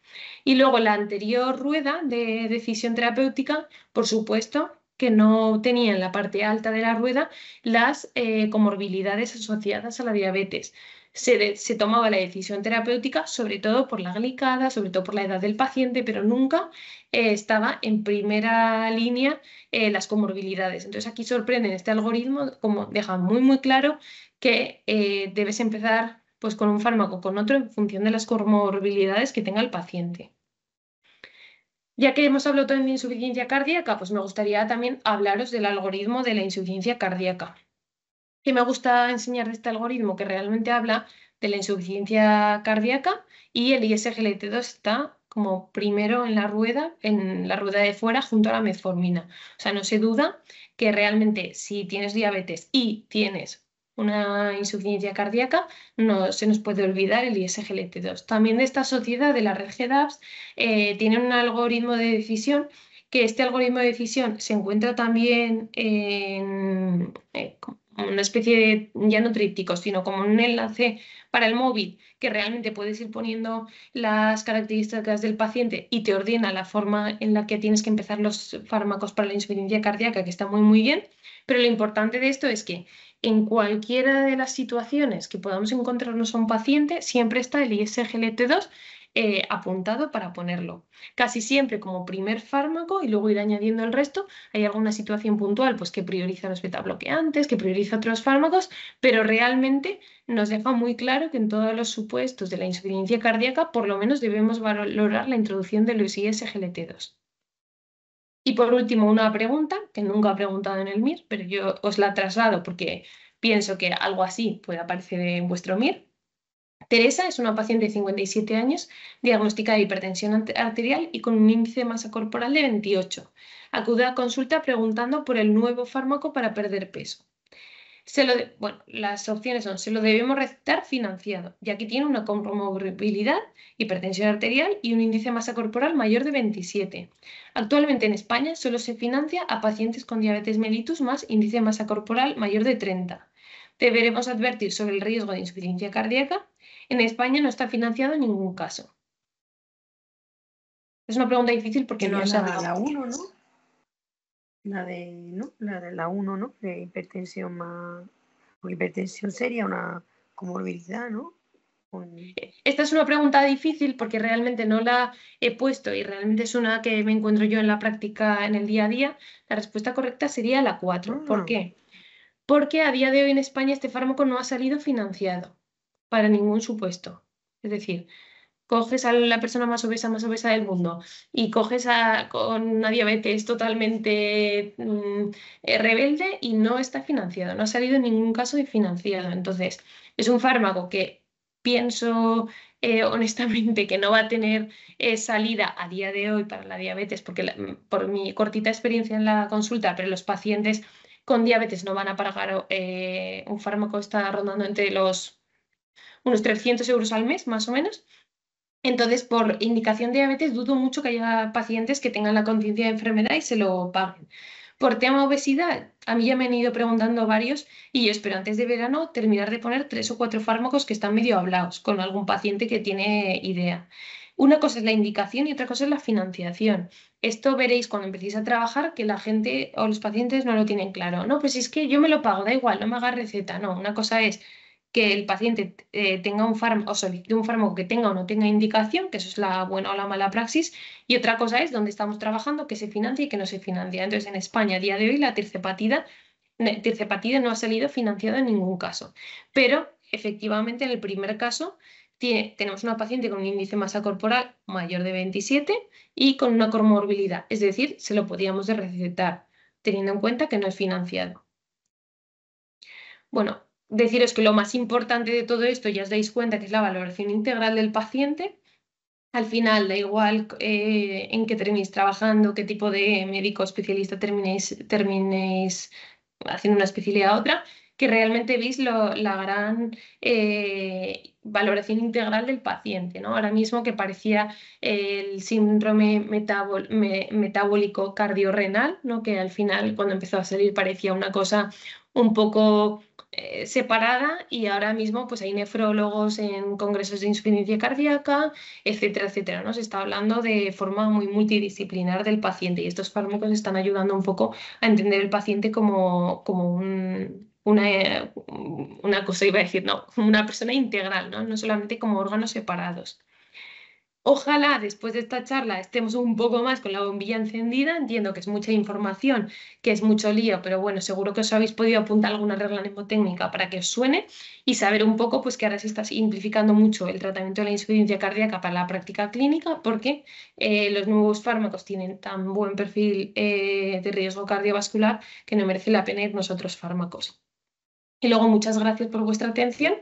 Y luego la anterior rueda de decisión terapéutica, por supuesto, que no tenía en la parte alta de la rueda las eh, comorbilidades asociadas a la diabetes. Se, tomaba la decisión terapéutica sobre todo por la glicada, sobre todo por la edad del paciente, pero nunca eh, estaba en primera línea eh, las comorbilidades. Entonces aquí sorprende este algoritmo, como deja muy muy claro que debes empezar pues, con un fármaco, con otro, en función de las comorbilidades que tenga el paciente. Ya que hemos hablado también de insuficiencia cardíaca, pues me gustaría también hablaros del algoritmo de la insuficiencia cardíaca. Que me gusta enseñar de este algoritmo que realmente habla de la insuficiencia cardíaca y el ISGLT2 está como primero en la rueda, en la rueda de fuera junto a la metformina. O sea, no se duda que realmente si tienes diabetes y tienes una insuficiencia cardíaca, no se nos puede olvidar el ISGLT2. También de esta sociedad, de la red GEDAPS, eh, tiene un algoritmo de decisión que este algoritmo de decisión se encuentra también en eh, una especie de, ya no tríptico sino como un enlace para el móvil, que realmente puedes ir poniendo las características del paciente y te ordena la forma en la que tienes que empezar los fármacos para la insuficiencia cardíaca, que está muy, muy bien. Pero lo importante de esto es que en cualquiera de las situaciones que podamos encontrarnos a un paciente, siempre está el ISGLT2 eh, apuntado para ponerlo. Casi siempre como primer fármaco y luego ir añadiendo el resto. Hay alguna situación puntual pues, que prioriza los beta bloqueantes, que prioriza otros fármacos, pero realmente nos deja muy claro que en todos los supuestos de la insuficiencia cardíaca por lo menos debemos valorar la introducción de los ISGLT2. Y por último, una pregunta que nunca ha preguntado en el MIR, pero yo os la traslado porque pienso que algo así puede aparecer en vuestro MIR. Teresa es una paciente de 57 años, diagnosticada de hipertensión arterial y con un índice de masa corporal de 28. Acude a consulta preguntando por el nuevo fármaco para perder peso bueno, las opciones son, se lo debemos recetar financiado, ya que tiene una comorbilidad, hipertensión arterial y un índice de masa corporal mayor de 27. Actualmente en España solo se financia a pacientes con diabetes mellitus más índice de masa corporal mayor de 30. Deberemos advertir sobre el riesgo de insuficiencia cardíaca. En España no está financiado en ningún caso. Es una pregunta difícil porque no es la uno, ¿no? la de, ¿no? La de la 1, ¿no? De hipertensión más hipertensión seria una comorbilidad, ¿no? Esta es una pregunta difícil porque realmente no la he puesto y realmente es una que me encuentro yo en la práctica en el día a día. La respuesta correcta sería la 4. Ah. ¿Por qué? Porque a día de hoy en España este fármaco no ha salido financiado para ningún supuesto. Es decir, coges a la persona más obesa, más obesa del mundo y coges a, con una diabetes totalmente mm, eh, rebelde y no está financiado, no ha salido en ningún caso de financiado. Entonces, es un fármaco que pienso eh, honestamente que no va a tener eh, salida a día de hoy para la diabetes, porque mm. por mi cortita experiencia en la consulta, pero los pacientes con diabetes no van a pagar un fármaco, que está rondando entre los unos 300 euros al mes, más o menos, entonces, por indicación de diabetes, dudo mucho que haya pacientes que tengan la conciencia de enfermedad y se lo paguen. Por tema obesidad, a mí ya me han ido preguntando varios y yo espero antes de verano terminar de poner tres o cuatro fármacos que están medio hablados con algún paciente que tiene idea. Una cosa es la indicación y otra cosa es la financiación. Esto veréis cuando empecéis a trabajar que la gente o los pacientes no lo tienen claro. No, pues es que yo me lo pago, da igual, no me haga receta. No, una cosa es que el paciente eh, tenga un fármaco, o solicite un fármaco que tenga o no tenga indicación, que eso es la buena o la mala praxis, y otra cosa es donde estamos trabajando, que se financia y que no se financia. Entonces, en España, a día de hoy, la tircepatida, no ha salido financiada en ningún caso, pero efectivamente en el primer caso tenemos una paciente con un índice de masa corporal mayor de 27 y con una comorbilidad, es decir, se lo podíamos recetar, teniendo en cuenta que no es financiado. Bueno, deciros que lo más importante de todo esto, ya os dais cuenta, que es la valoración integral del paciente. Al final, da igual eh, en qué terminéis trabajando, qué tipo de médico especialista terminéis, haciendo una especialidad a otra, que realmente veis la gran eh, valoración integral del paciente. ¿no? Ahora mismo que parecía eh, el síndrome metabólico cardiorrenal, ¿no? que al final cuando empezó a salir parecía una cosa un poco eh, separada y ahora mismo pues hay nefrólogos en congresos de insuficiencia cardíaca, etcétera, etcétera. ¿no? Se está hablando de forma muy multidisciplinar del paciente y estos fármacos están ayudando un poco a entender el paciente como, como una, cosa, iba a decir, no, una persona integral, no solamente como órganos separados. Ojalá después de esta charla estemos un poco más con la bombilla encendida. Entiendo que es mucha información, que es mucho lío, pero bueno, seguro que os habéis podido apuntar alguna regla neumotécnica para que os suene y saber un poco pues que ahora se está simplificando mucho el tratamiento de la insuficiencia cardíaca para la práctica clínica porque eh, los nuevos fármacos tienen tan buen perfil eh, de riesgo cardiovascular que no merece la pena irnos otros fármacos. Y luego muchas gracias por vuestra atención